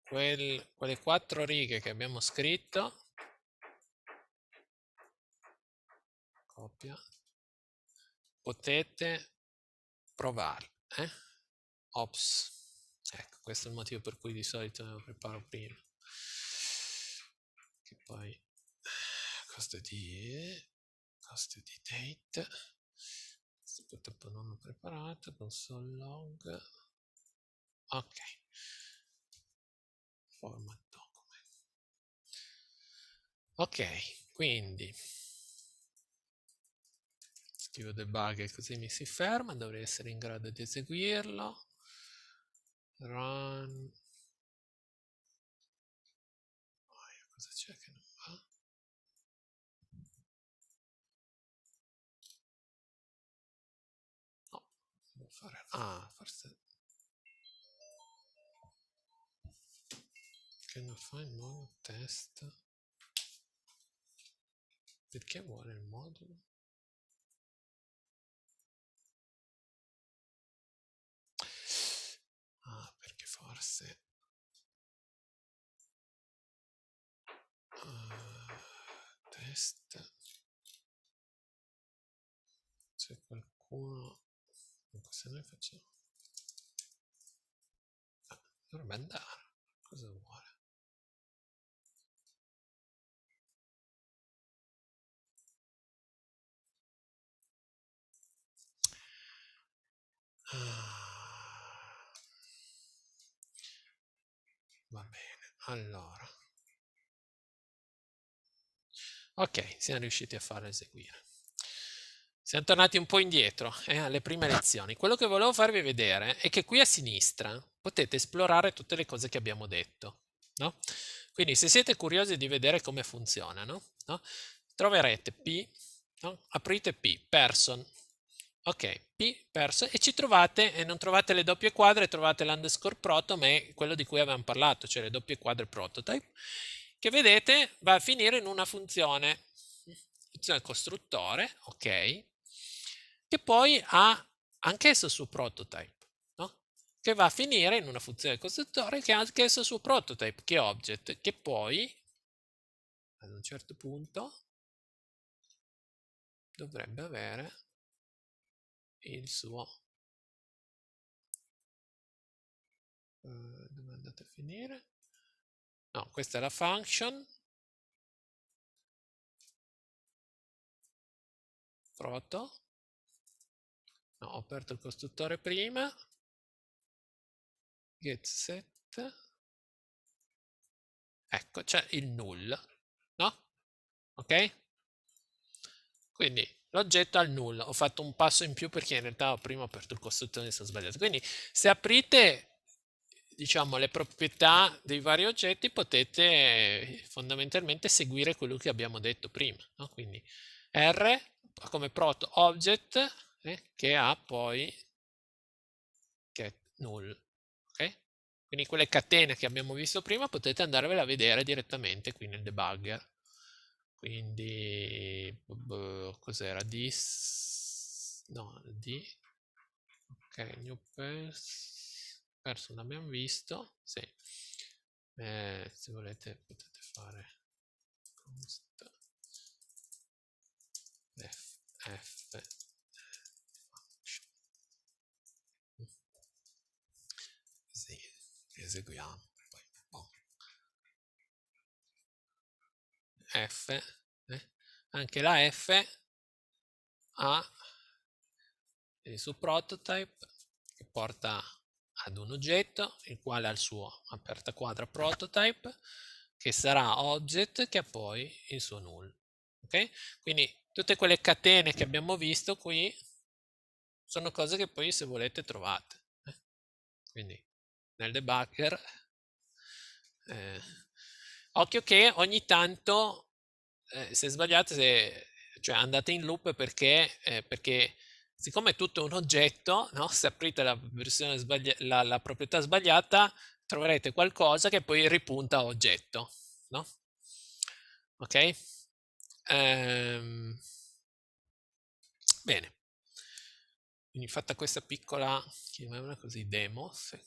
S1: quel, quelle quattro righe che abbiamo scritto copia, potete provare. Eh? Ops. Ecco, questo è il motivo per cui di solito lo preparo prima. Che poi costo
S2: di costa di date. Questo purtroppo non l'ho preparato. Console log. Ok.
S1: Format document. Ok, quindi gestivo debug e così mi si ferma, dovrei essere in grado di eseguirlo. Run.
S2: cosa c'è che non va? No, devo fare... Ah, forse... Che non fa il modulo test? Perché vuole il modulo? forse... Uh, testa. C'è qualcuno... se noi facciamo? Ah, dovrebbe andare. Cosa vuole? Ah.
S1: allora ok siamo riusciti a farlo eseguire siamo tornati un po' indietro eh, alle prime lezioni quello che volevo farvi vedere è che qui a sinistra potete esplorare tutte le cose che abbiamo detto no? quindi se siete curiosi di vedere come funzionano no? troverete p no? aprite p person Ok, P perso e ci trovate, e non trovate le doppie quadre, trovate l'underscore proto ma è quello di cui avevamo parlato, cioè le doppie quadre prototype, che vedete va a finire in una funzione, funzione costruttore, ok, che poi ha anch'esso il suo prototype, no? che va a finire in una funzione costruttore che ha anch'esso il suo prototype, che è object, che poi ad un certo punto
S2: dovrebbe avere il suo eh, dove andate a finire no questa è la function proto no ho aperto il costruttore prima get set
S1: ecco c'è il null no ok quindi l'oggetto al null. Ho fatto un passo in più perché in realtà prima ho aperto il costruttore e sono sbagliato. Quindi se aprite diciamo, le proprietà dei vari oggetti potete eh, fondamentalmente seguire quello che abbiamo detto prima. No? Quindi R come proto object eh, che ha poi get null. Quindi quelle catene che abbiamo visto prima potete andarvela a vedere direttamente qui nel debugger quindi boh, cos'era di no di ok new pers person l'abbiamo visto sì. eh, se volete potete fare const
S2: f, f function mm. sì,
S1: eseguiamo
S2: F, eh, anche
S1: la F ha eh, il suo prototype che porta ad un oggetto il quale ha il suo aperta quadra prototype che sarà object che ha poi il suo null. Okay? Quindi tutte quelle catene che abbiamo visto qui sono cose che poi se volete trovate. Eh? Quindi nel debugger eh, Occhio che ogni tanto, eh, se sbagliate, se, cioè andate in loop perché, eh, perché siccome è tutto un oggetto, no? se aprite la, la, la, proprietà sbagliata, troverete qualcosa che poi ripunta a oggetto. No? Ok? Ehm, bene. Quindi fatta questa piccola, chiamiamola così, demo, se,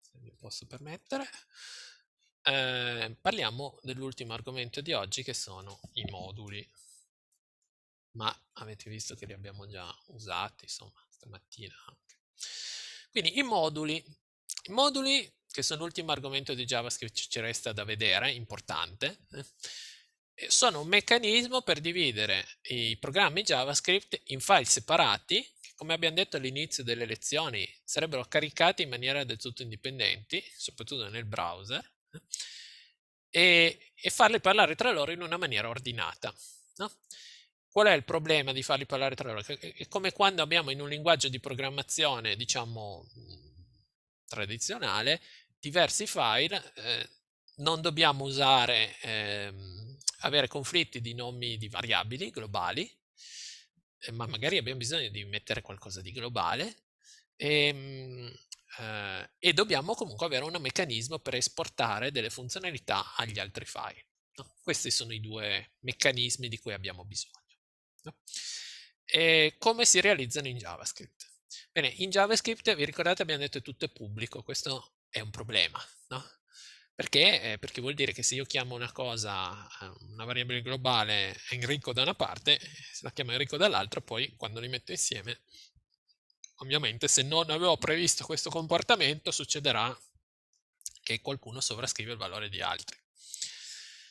S1: se mi posso permettere. Eh, parliamo dell'ultimo argomento di oggi che sono i moduli. Ma avete visto che li abbiamo già usati, insomma, stamattina anche. Quindi i moduli. I moduli, che sono l'ultimo argomento di JavaScript che ci resta da vedere, importante, eh, sono un meccanismo per dividere i programmi JavaScript in file separati, che come abbiamo detto all'inizio delle lezioni, sarebbero caricati in maniera del tutto indipendenti, soprattutto nel browser, e, e, farli parlare tra loro in una maniera ordinata. No? Qual è il problema di farli parlare tra loro? È come quando abbiamo in un linguaggio di programmazione, diciamo, mm, tradizionale, diversi file, eh, non dobbiamo usare, eh, avere conflitti di nomi di variabili globali, eh, ma magari abbiamo bisogno di mettere qualcosa di globale, e, ehm, eh, e dobbiamo comunque avere un meccanismo per esportare delle funzionalità agli altri file. No? Questi sono i due meccanismi di cui abbiamo bisogno. No? E come si realizzano in JavaScript? Bene, in JavaScript, vi ricordate, abbiamo detto che tutto è pubblico, questo è un problema, no? Perché? Eh, perché vuol dire che se io chiamo una cosa, eh, una variabile globale Enrico da una parte, se la chiamo Enrico dall'altra, poi quando li metto insieme ovviamente se non avevo previsto questo comportamento succederà che qualcuno sovrascrive il valore di altri.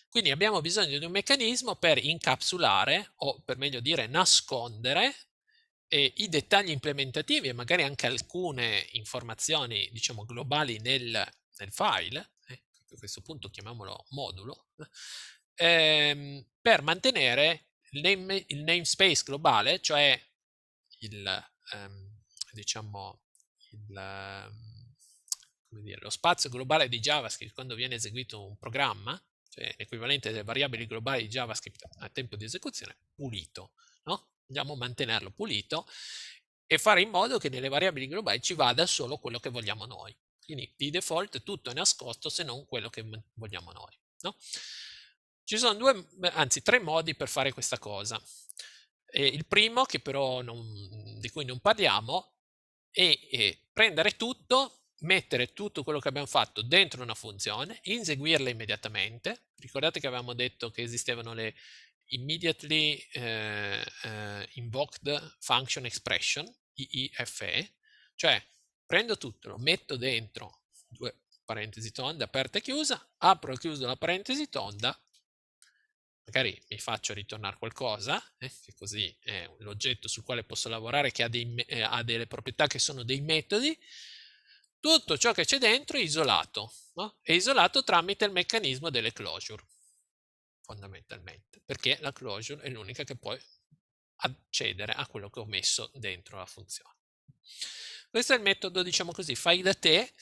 S1: Quindi abbiamo bisogno di un meccanismo per incapsulare o per meglio dire nascondere eh, i dettagli implementativi e magari anche alcune informazioni diciamo globali nel, nel file, eh, a questo punto chiamiamolo modulo, ehm, per mantenere il, name, il namespace globale, cioè il, ehm, diciamo, il, ehm, dire, lo spazio globale di JavaScript quando viene eseguito un programma, cioè l'equivalente delle variabili globali di JavaScript a tempo di esecuzione, pulito. No? Andiamo a mantenerlo pulito e fare in modo che nelle variabili globali ci vada solo quello che vogliamo noi. Quindi di default tutto è nascosto se non quello che vogliamo noi. No? Ci sono due, anzi tre modi per fare questa cosa. E il primo, che non, di cui non parliamo, e, e prendere tutto, mettere tutto quello che abbiamo fatto dentro una funzione, inseguirla immediatamente. Ricordate che avevamo detto che esistevano le immediately eh, eh, invoked function expression, IIFE, cioè prendo tutto, lo metto dentro, due parentesi tonda, aperta e chiusa, apro e chiuso la parentesi tonda magari mi faccio ritornare qualcosa, eh, che così è l'oggetto sul quale posso lavorare che ha, dei, eh, ha, delle proprietà che sono dei metodi, tutto ciò che c'è dentro è isolato, no? è isolato tramite il meccanismo delle closure, fondamentalmente, perché la closure è l'unica che può accedere a quello che ho messo dentro la funzione. Questo è il metodo, diciamo così, fai da te,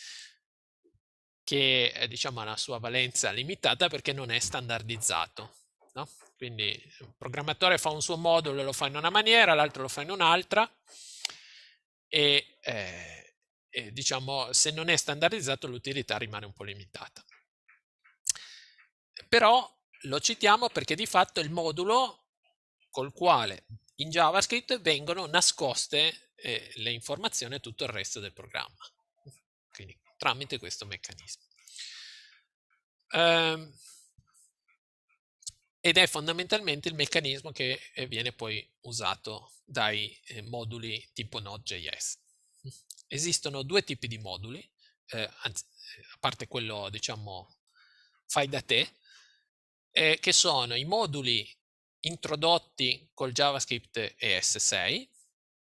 S1: che diciamo, ha la sua valenza limitata perché non è standardizzato. No? Quindi un programmatore fa un suo modulo e lo fa in una maniera, l'altro lo fa in un'altra e, eh, e diciamo se non è standardizzato l'utilità rimane un po' limitata. Però lo citiamo perché di fatto è il modulo col quale in JavaScript vengono nascoste eh, le informazioni e tutto il resto del programma. Quindi tramite questo meccanismo. Um, ed è fondamentalmente il meccanismo che eh, viene poi usato dai eh, moduli tipo Node.js. Esistono due tipi di moduli, eh, anzi, eh, a parte quello, diciamo, fai da te, eh, che sono i moduli introdotti col JavaScript ES6,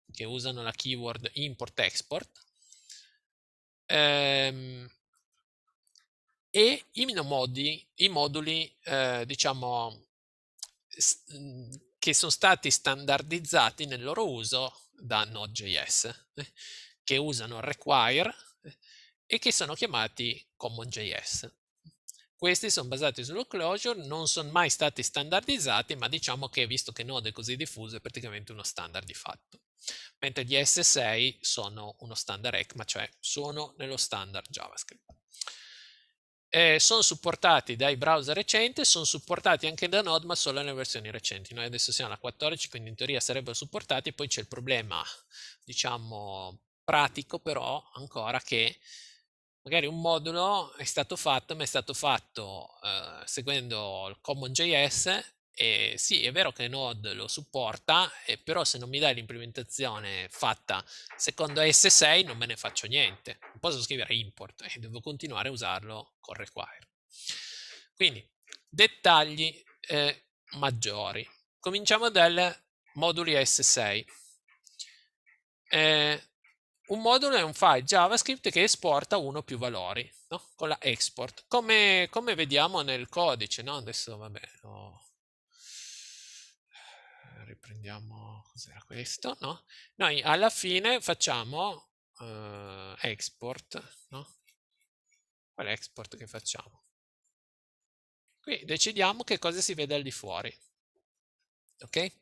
S1: che usano la keyword import-export, ehm, e i, nomodi, i moduli, eh, diciamo, Mhmm, che sono stati standardizzati nel loro uso da Node.js, eh, che usano require eh, e che sono chiamati CommonJS. Questi sono basati sullo closure, non sono mai stati standardizzati, ma diciamo che visto che Node è così diffuso è praticamente uno standard di fatto. Mentre gli S6 sono uno standard ECMA, cioè sono nello standard JavaScript eh, sono supportati dai browser recenti, sono supportati anche da Node, ma solo nelle versioni recenti. Noi adesso siamo alla 14, quindi in teoria sarebbero supportati, poi c'è il problema, diciamo, pratico però ancora che magari un modulo è stato fatto, ma è stato fatto eh, seguendo il CommonJS eh, sì, è vero che Node lo supporta, eh, però se non mi dai l'implementazione fatta secondo S6 non me ne faccio niente. Non posso scrivere import e eh, devo continuare a usarlo con require. Quindi, dettagli eh, maggiori. Cominciamo dal moduli S6. Eh, un modulo è un file JavaScript che esporta uno o più valori, no? con la export. Come, come, vediamo nel codice, no? adesso vabbè, ho, prendiamo cos'era questo, no? Noi alla fine facciamo eh, export, no? Qual è l'export che facciamo? Qui decidiamo che cosa si vede al di fuori, ok?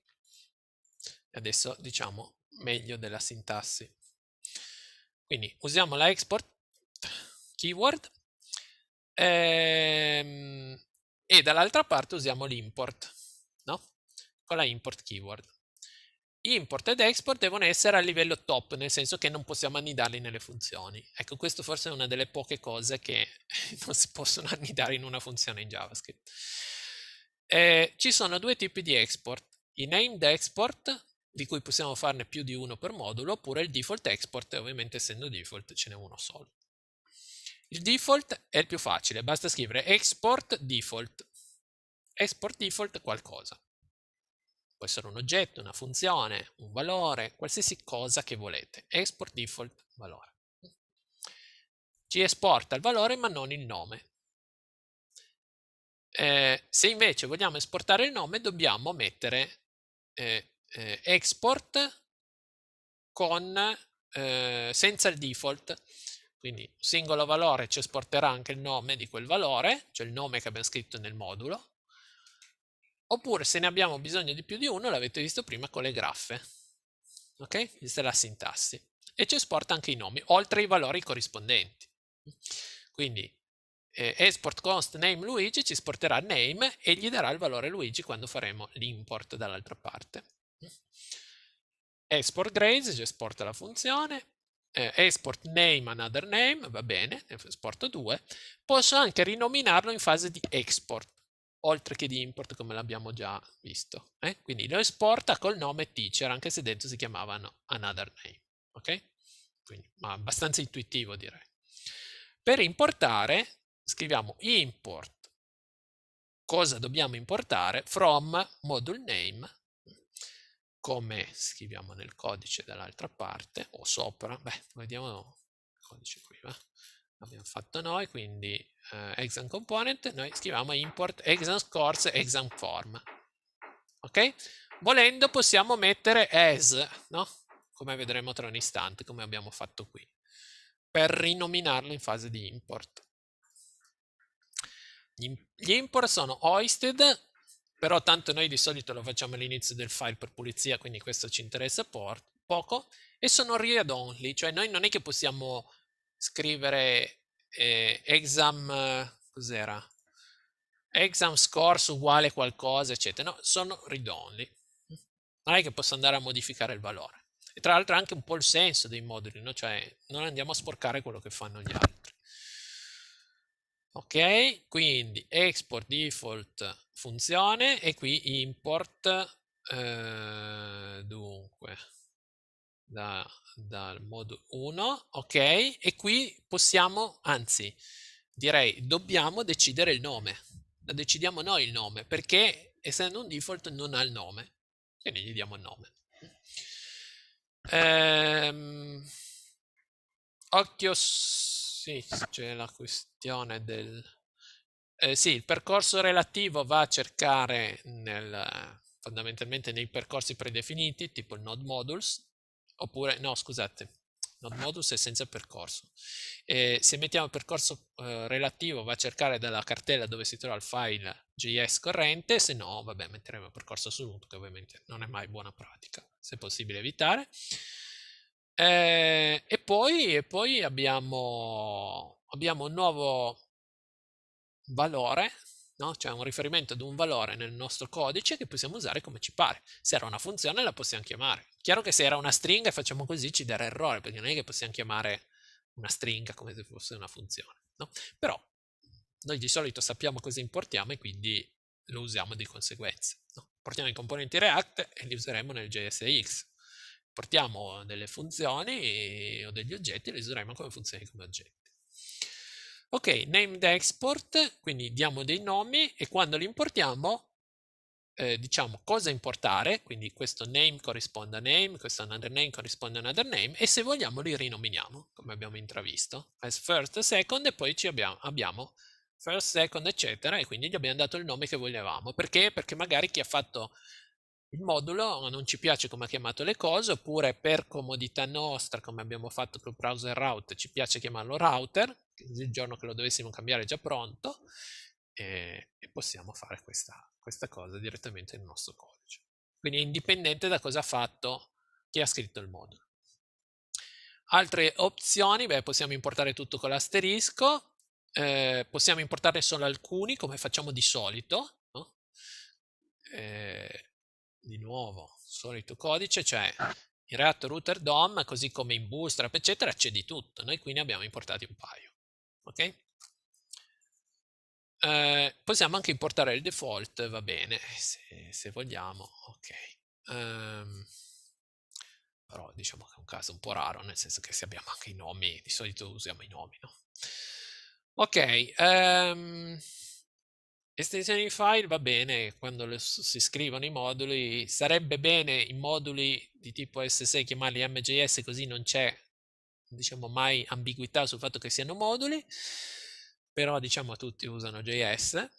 S1: Adesso diciamo meglio della sintassi. Quindi usiamo la export keyword ehm, e dall'altra parte usiamo l'import con la import keyword. Import ed export devono essere a livello top, nel senso che non possiamo annidarli nelle funzioni. Ecco, questo forse è una delle poche cose che [laughs] non si possono annidare in una funzione in JavaScript. Eh, ci sono due tipi di export, i named export, di cui possiamo farne più di uno per modulo, oppure il default export, e ovviamente essendo default ce n'è uno solo. Il default è il più facile, basta scrivere export default, export default qualcosa. Può essere un oggetto, una funzione, un valore, qualsiasi cosa che volete. Export default valore. Ci esporta il valore ma non il nome. Eh, se invece vogliamo esportare il nome dobbiamo mettere eh, eh, export con, eh, senza il default. Quindi singolo valore ci esporterà anche il nome di quel valore, cioè il nome che abbiamo scritto nel modulo, Oppure se ne abbiamo bisogno di più di uno, l'avete visto prima con le graffe. Ok? Questa è la sintassi. E ci esporta anche i nomi, oltre ai valori corrispondenti. Quindi eh, export const name Luigi ci esporterà name e gli darà il valore Luigi quando faremo l'import dall'altra parte. Export grades ci esporta la funzione, eh, export name another name, va bene, ne esporto due. Posso anche rinominarlo in fase di export oltre che di import come l'abbiamo già visto. Eh? Quindi lo esporta col nome teacher, anche se dentro si chiamavano another name. Ok? Quindi, ma abbastanza intuitivo direi. Per importare scriviamo import cosa dobbiamo importare from module name come scriviamo nel codice dall'altra parte o sopra, beh, vediamo il codice qui, va? abbiamo fatto noi, quindi eh, exam component, noi scriviamo import exam scores exam form. Ok? Volendo possiamo mettere as, no? Come vedremo tra un istante, come abbiamo fatto qui, per rinominarlo in fase di import. Gli import sono hoisted, però tanto noi di solito lo facciamo all'inizio del file per pulizia, quindi questo ci interessa poco, e sono read only, cioè noi non è che possiamo scrivere eh, exam, cos'era? Exam scores uguale qualcosa, eccetera. No, sono read only. Non è che posso andare a modificare il valore. E tra l'altro anche un po' il senso dei moduli, no? cioè non andiamo a sporcare quello che fanno gli altri. Ok, quindi export default funzione e qui import eh, dunque da, dal modo 1, ok? E qui possiamo, anzi, direi dobbiamo decidere il nome. La decidiamo noi il nome, perché essendo un default non ha il nome. Quindi gli diamo il nome. Ehm, occhio, sì, c'è la questione del... Eh, sì, il percorso relativo va a cercare nel, fondamentalmente nei percorsi predefiniti, tipo il node modules, oppure no scusate, node modus è senza percorso. E eh, se mettiamo il percorso eh, relativo va a cercare dalla cartella dove si trova il file JS corrente, se no vabbè metteremo il percorso assoluto che ovviamente non è mai buona pratica, se possibile evitare. E, eh, e, poi, e poi abbiamo, abbiamo un nuovo valore No? C'è un riferimento ad un valore nel nostro codice che possiamo usare come ci pare. Se era una funzione la possiamo chiamare. Chiaro che se era una stringa e facciamo così ci darà errore, perché non è che possiamo chiamare una stringa come se fosse una funzione. No? Però noi di solito sappiamo cosa importiamo e quindi lo usiamo di conseguenza. No? Portiamo i componenti React e li useremo nel JSX. Portiamo delle funzioni o degli oggetti e li useremo come funzioni come oggetti. Ok, name da export, quindi diamo dei nomi e quando li importiamo eh, diciamo cosa importare, quindi questo name corrisponde a name, questo another name corrisponde a another name e se vogliamo li rinominiamo, come abbiamo intravisto, as first, second e poi ci abbiamo, abbiamo first, second eccetera e quindi gli abbiamo dato il nome che volevamo. Perché? Perché magari chi ha fatto il modulo non ci piace come ha chiamato le cose, oppure per comodità nostra, come abbiamo fatto col browser route, ci piace chiamarlo router, il giorno che lo dovessimo cambiare è già pronto, e, e possiamo fare questa, questa, cosa direttamente nel nostro codice. Quindi è indipendente da cosa ha fatto chi ha scritto il modulo. Altre opzioni, beh, possiamo importare tutto con l'asterisco, eh, possiamo importarne solo alcuni, come facciamo di solito, no? eh, di nuovo, solito codice, cioè in React Router DOM, così come in Bootstrap, eccetera, c'è di tutto. Noi qui ne abbiamo importati un paio. Ok? Eh, possiamo anche importare il default, va bene, se, se vogliamo. Ok. Um, però diciamo che è un caso un po' raro, nel senso che se abbiamo anche i nomi, di solito usiamo i nomi, no? Ok. Um, Estensioni di file va bene quando le, si scrivono i moduli, sarebbe bene i moduli di tipo S6 chiamarli MJS così non c'è diciamo mai ambiguità sul fatto che siano moduli, però diciamo tutti usano JS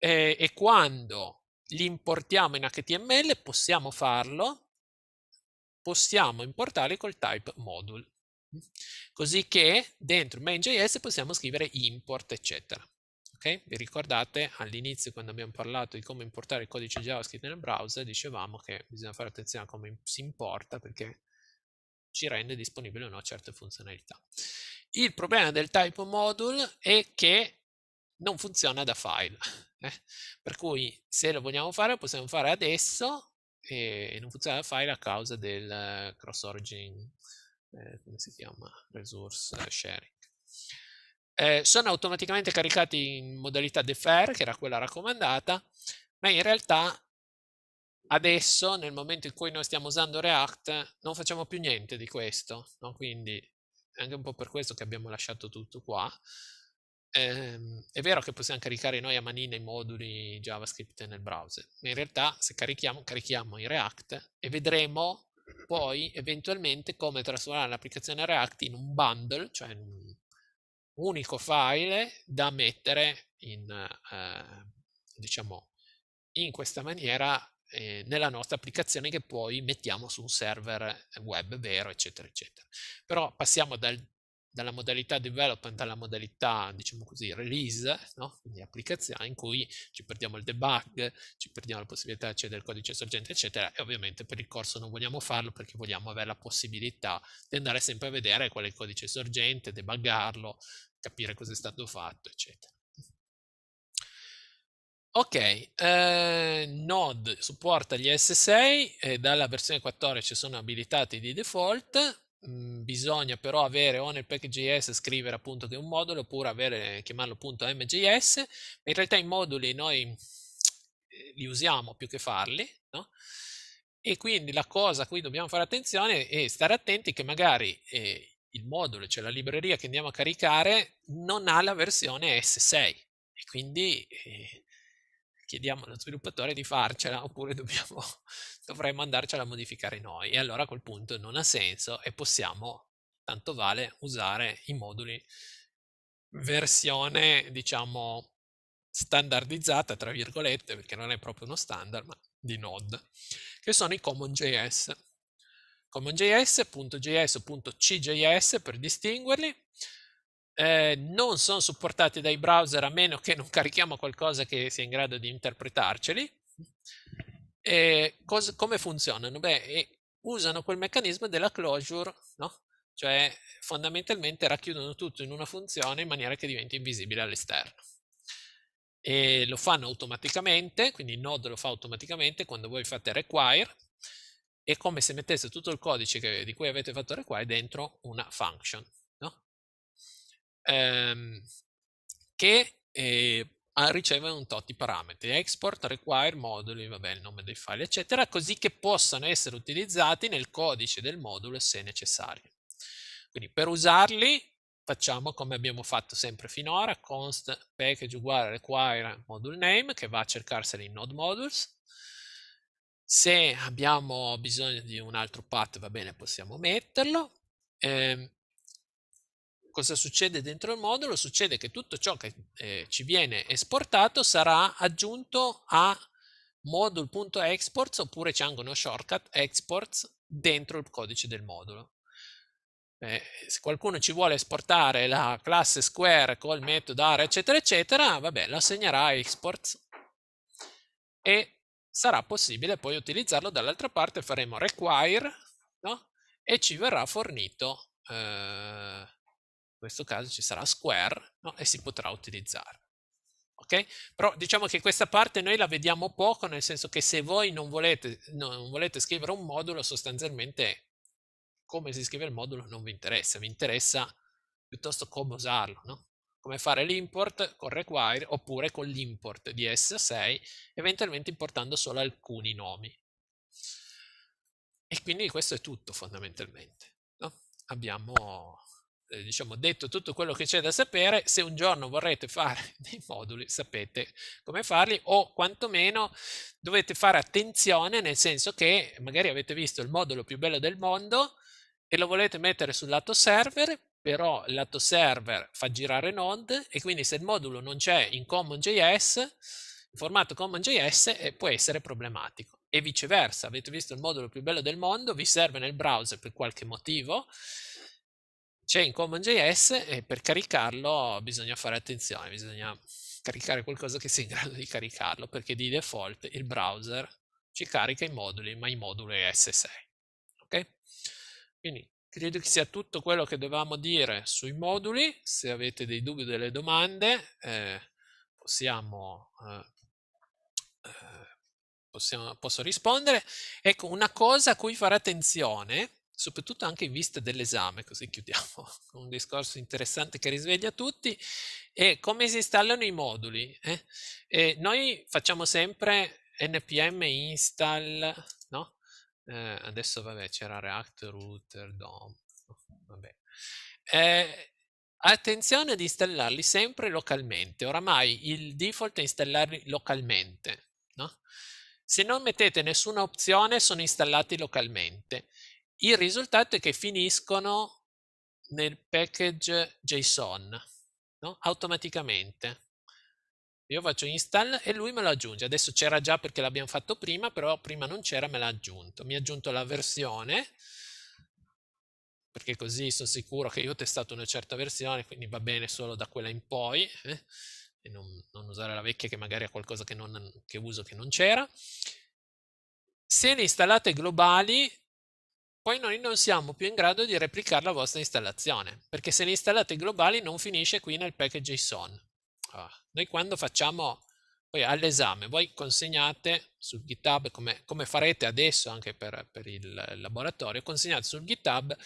S1: e, e quando li importiamo in HTML possiamo farlo, possiamo importarli col type module, così che dentro main.js possiamo scrivere import eccetera. Okay? Vi ricordate all'inizio quando abbiamo parlato di come importare il codice JavaScript nel browser, dicevamo che bisogna fare attenzione a come si importa perché ci rende disponibile o no certe funzionalità. Il problema del type module è che non funziona da file, [laughs] eh? per cui se lo vogliamo fare possiamo fare adesso e non funziona da file a causa del eh, cross origin, eh, come si chiama, resource sharing eh, sono automaticamente caricati in modalità defer, che era quella raccomandata, ma in realtà adesso, nel momento in cui noi stiamo usando React, non facciamo più niente di questo, no? quindi è anche un po' per questo che abbiamo lasciato tutto qua. Eh, è vero che possiamo caricare noi a manina i moduli JavaScript nel browser, ma in realtà se carichiamo, carichiamo in React e vedremo poi eventualmente come trasformare l'applicazione React in un bundle, cioè in un unico file da mettere in, eh, diciamo, in questa maniera eh, nella nostra applicazione che poi mettiamo su un server web vero, eccetera, eccetera. Però passiamo dal dalla modalità development alla modalità, diciamo così, release, no? quindi applicazione, in cui ci perdiamo il debug, ci perdiamo la possibilità di accedere al codice sorgente, eccetera, e ovviamente per il corso non vogliamo farlo perché vogliamo avere la possibilità di andare sempre a vedere qual è il codice sorgente, debuggarlo, capire cosa è stato fatto, eccetera. Ok, eh, Node supporta gli S6, eh, dalla versione 14 sono abilitati di default, Mhmm, bisogna però avere o nel package.js scrivere appunto che è un modulo oppure avere, chiamarlo appunto mjs in realtà i moduli noi eh, li usiamo più che farli no? e quindi la cosa a cui dobbiamo fare attenzione è stare attenti che magari eh, il modulo cioè la libreria che andiamo a caricare non ha la versione s6 e quindi eh, chiediamo allo sviluppatore di farcela oppure dobbiamo, [laughs] dovremmo andarcela a modificare noi e allora a quel punto non ha senso e possiamo, tanto vale, usare i moduli versione diciamo standardizzata tra virgolette perché non è proprio uno standard ma di Node che sono i CommonJS CommonJS.js.cjs per distinguerli eh, non sono supportati dai browser a meno che non carichiamo qualcosa che sia in grado di interpretarceli. Cosa, come funzionano? Beh, usano quel meccanismo della closure, no? cioè fondamentalmente racchiudono tutto in una funzione in maniera che diventi invisibile all'esterno. E lo fanno automaticamente, quindi il node lo fa automaticamente quando voi fate require, è come se mettesse tutto il codice che, di cui avete fatto require dentro una function ehm, che eh, ricevono un tot di parametri, export, require, moduli, vabbè, il nome dei file, eccetera, così che possano essere utilizzati nel codice del modulo se necessario. Quindi per usarli facciamo come abbiamo fatto sempre finora, const package uguale require module name che va a cercarseli in node modules. Se abbiamo bisogno di un altro path va bene, possiamo metterlo. Eh, cosa succede dentro il modulo? Succede che tutto ciò che eh, ci viene esportato sarà aggiunto a module.exports oppure c'è anche uno shortcut exports dentro il codice del modulo. Eh, se qualcuno ci vuole esportare la classe square col metodo area eccetera eccetera, vabbè, lo assegnerà a exports e sarà possibile poi utilizzarlo dall'altra parte, faremo require no? e ci verrà fornito eh, in questo caso ci sarà square no? e si potrà utilizzare. Okay? Però diciamo che questa parte noi la vediamo poco, nel senso che se voi non volete, non volete scrivere un modulo, sostanzialmente come si scrive il modulo non vi interessa, vi interessa piuttosto come usarlo, no? come fare l'import con require oppure con l'import di S6, eventualmente importando solo alcuni nomi. E quindi questo è tutto fondamentalmente. No? Abbiamo eh, diciamo, detto tutto quello che c'è da sapere, se un giorno vorrete fare [laughs] dei moduli sapete come farli o quantomeno dovete fare attenzione nel senso che magari avete visto il modulo più bello del mondo e lo volete mettere sul lato server, però il lato server fa girare Node e quindi se il modulo non c'è in CommonJS, in formato CommonJS eh, può essere problematico e viceversa. Avete visto il modulo più bello del mondo, vi serve nel browser per qualche motivo c'è in CommonJS e per caricarlo bisogna fare attenzione, bisogna caricare qualcosa che sia in grado di caricarlo perché di default il browser ci carica i moduli ma i moduli S6. Ok? Quindi credo che sia tutto quello che dovevamo dire sui moduli, se avete dei dubbi o delle domande eh, possiamo eh, eh, Possiamo, posso rispondere. Ecco, una cosa a cui fare attenzione soprattutto anche in vista dell'esame, così chiudiamo [laughs] con un discorso interessante che risveglia tutti, è come si installano i moduli. Eh? noi facciamo sempre npm install, no? Eh, adesso vabbè c'era React, Router, DOM, vabbè. Eh, attenzione ad installarli sempre localmente, oramai il default è installarli localmente, no? Se non mettete nessuna opzione sono installati localmente. Il risultato è che finiscono nel package JSON no? automaticamente. Io faccio install e lui me lo aggiunge. Adesso c'era già perché l'abbiamo fatto prima, però prima non c'era, me l'ha aggiunto. Mi ha aggiunto la versione, perché così sono sicuro che io ho testato una certa versione, quindi va bene solo da quella in poi. Eh? E non, non, usare la vecchia che magari ha qualcosa che, non, che uso che non c'era. Se le installate globali poi noi non siamo più in grado di replicare la vostra installazione, perché se le installate globali non finisce qui nel package JSON. Ah, noi quando facciamo poi all'esame, voi consegnate sul GitHub, come, come farete adesso anche per, per il laboratorio, consegnate sul GitHub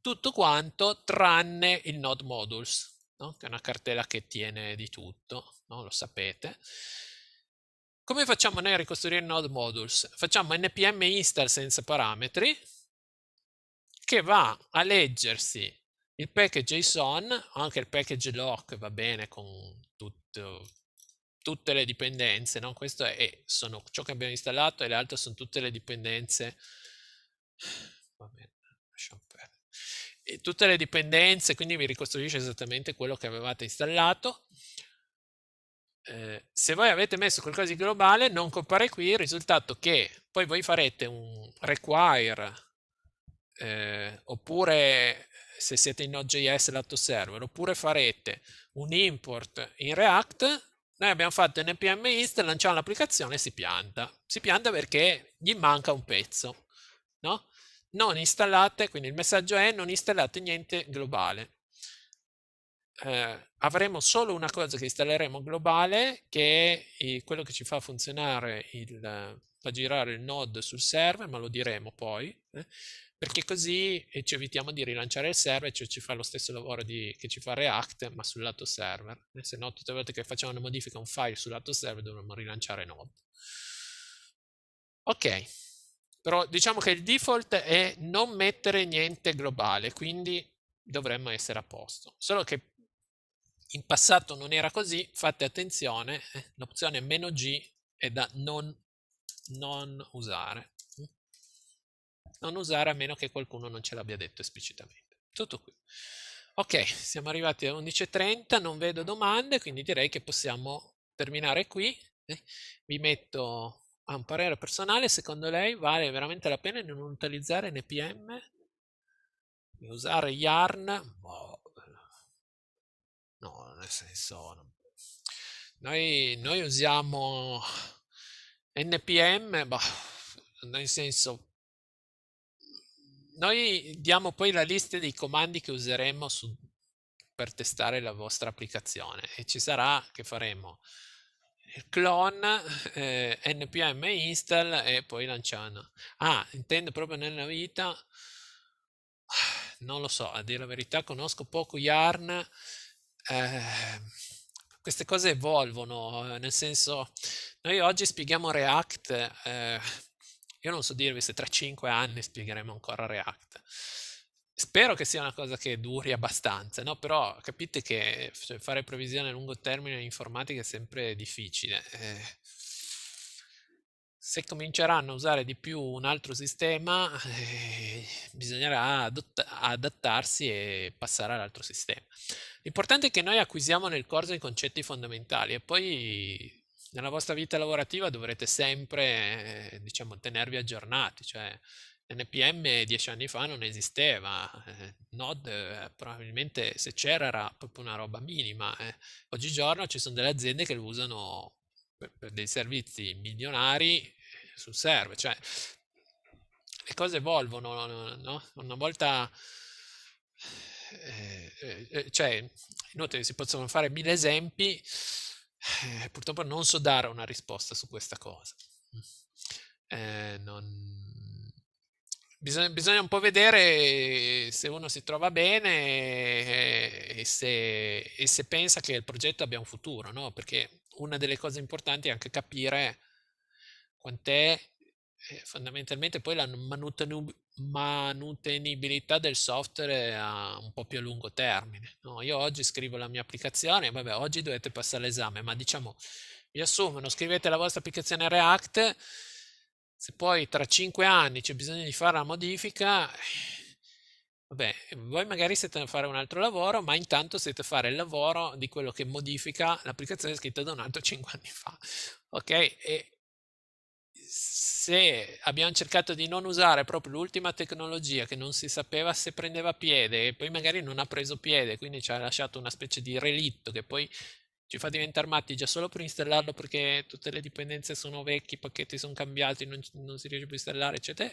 S1: tutto quanto tranne il node modules, no? che è una cartella che tiene di tutto, no? lo sapete. Come facciamo noi a ricostruire il node modules? Facciamo npm install senza parametri, che va a leggersi il package JSON, anche il package lock va bene con tutto, tutte le dipendenze, no? questo è, sono ciò che abbiamo installato e le altre sono tutte le dipendenze, bene, tutte le dipendenze, quindi vi ricostruisce esattamente quello che avevate installato. Eh, se voi avete messo qualcosa di globale non compare qui, il risultato che poi voi farete un require eh, oppure se siete in Node.js lato server, oppure farete un import in React, noi abbiamo fatto npm inst, lanciamo l'applicazione e si pianta. Si pianta perché gli manca un pezzo, no? Non installate, quindi il messaggio è non installate niente globale. Eh, avremo solo una cosa che installeremo globale, che è quello che ci fa funzionare, il, fa girare il node sul server, ma lo diremo poi. Eh? perché così eh, ci evitiamo di rilanciare il server, cioè ci fa lo stesso lavoro di, che ci fa React, ma sul lato server. E eh, se no, tutte le volte che facciamo una modifica a un file sul lato server dovremmo rilanciare Node. Ok, però diciamo che il default è non mettere niente globale, quindi dovremmo essere a posto. Solo che in passato non era così, fate attenzione, eh, l'opzione "-g" è da non, non usare non usare a meno che qualcuno non ce l'abbia detto esplicitamente. Tutto qui. Ok, siamo arrivati alle 11.30, non vedo domande, quindi direi che possiamo terminare qui. Eh. Vi metto a un parere personale, secondo lei vale veramente la pena non utilizzare NPM? Di usare Yarn? Boh. No, nel senso... Noi, noi usiamo NPM, boh, nel senso noi diamo poi la lista dei comandi che useremo su, per testare la vostra applicazione e ci sarà che faremo clone, eh, npm install e poi lanciano. Ah, intendo proprio nella vita? Non lo so, a dire la verità conosco poco Yarn. Eh, queste cose evolvono, eh, nel senso, noi oggi spieghiamo React eh, io non so dirvi se tra cinque anni spiegheremo ancora React. Spero che sia una cosa che duri abbastanza, no? però capite che cioè, fare previsione a lungo termine in informatica è sempre difficile. Eh, se cominceranno a usare di più un altro sistema, eh, bisognerà adott- adattarsi e passare all'altro sistema. L'importante è che noi acquisiamo nel corso i concetti fondamentali e poi nella vostra vita lavorativa dovrete sempre, eh, diciamo, tenervi aggiornati, cioè NPM dieci anni fa non esisteva, eh, Node eh, probabilmente se c'era era proprio una roba minima, eh. oggigiorno ci sono delle aziende che lo usano per, per dei servizi milionari sul server, cioè le cose evolvono, no? no? Una volta... Eh, cioè, inoltre si possono fare mille esempi, eh, purtroppo non so dare una risposta su questa cosa. Eh, non... bisogna, bisogna, un po' vedere se uno si trova bene e se, e se pensa che il progetto abbia un futuro, no? perché una delle cose importanti è anche capire quant'è eh, fondamentalmente poi la manutenibilità del software a un po' più a lungo termine. No? Io oggi scrivo la mia applicazione, vabbè, oggi dovete passare l'esame, ma diciamo, vi assumono, scrivete la vostra applicazione React, se poi tra 5 anni c'è bisogno di fare la modifica, vabbè, voi magari siete a fare un altro lavoro, ma intanto siete a fare il lavoro di quello che modifica l'applicazione scritta da un altro 5 anni fa. Ok? E se abbiamo cercato di non usare proprio l'ultima tecnologia che non si sapeva se prendeva piede e poi magari non ha preso piede, quindi ci ha lasciato una specie di relitto che poi ci fa diventare matti già solo per installarlo perché tutte le dipendenze sono vecchie, i pacchetti sono cambiati, non, non si riesce più a installare, eccetera.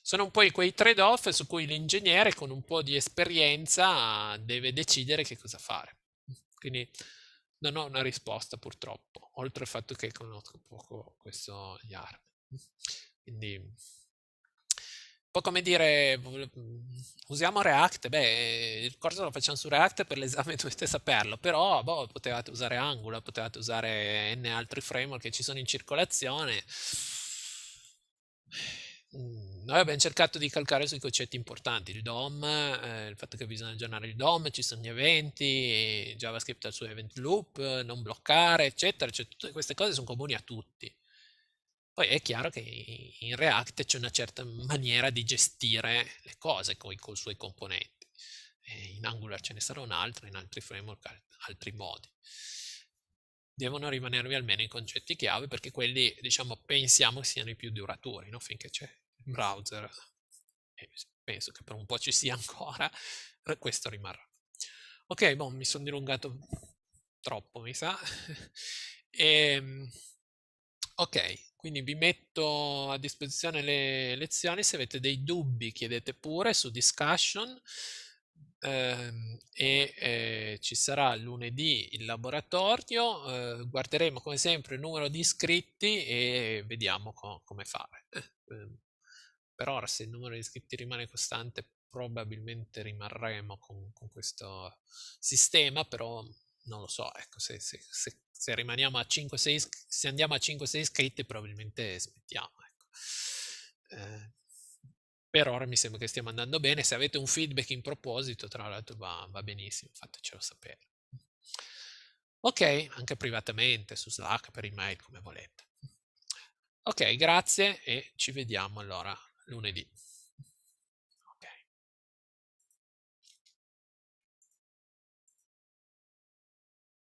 S1: Sono poi quei trade-off su cui l'ingegnere con un po' di esperienza deve decidere che cosa fare. Quindi non ho una risposta purtroppo, oltre al fatto che conosco poco questo YARM. Quindi, un po' come dire, mm, usiamo React, beh, eh, il corso lo facciamo su React per l'esame [laughs] dovete saperlo, però boh, potevate usare Angular, potevate usare n altri framework che ci sono in circolazione. Mm noi abbiamo cercato di calcare sui concetti importanti, il DOM, eh, il fatto che bisogna aggiornare il DOM, ci sono gli eventi, eh, JavaScript ha il suo event loop, eh, non bloccare, eccetera, cioè tutte queste cose sono comuni a tutti. Poi è chiaro che in React c'è una certa maniera di gestire le cose con i suoi componenti. In Angular ce ne sarà un'altra, in altri framework altri modi. Devono rimanervi almeno i concetti chiave perché quelli, diciamo, pensiamo siano i più duraturi, no? finché c'è browser, e penso che per un po' ci sia ancora, eh, questo rimarrà. Ok, bon, mi sono dilungato troppo, mi sa. [laughs] E, ehm, ok, quindi vi metto a disposizione le lezioni, se avete dei dubbi chiedete pure su discussion eh, e eh, ci sarà lunedì il laboratorio, eh, guarderemo come sempre il numero di iscritti e vediamo co come fare. Eh, ehm, per ora, se il numero di iscritti rimane costante, probabilmente rimarremo con, con questo sistema, però non lo so, ecco, se, se, se, se rimaniamo a 5, 6, se andiamo a 5-6 iscritti probabilmente smettiamo. Ecco. Eh, per ora mi sembra che stiamo andando bene, se avete un feedback in proposito, tra l'altro va, va benissimo, fatecelo sapere. Ok, anche privatamente, su Slack, per email, come volete. Ok, grazie e ci vediamo allora
S2: Lunedi.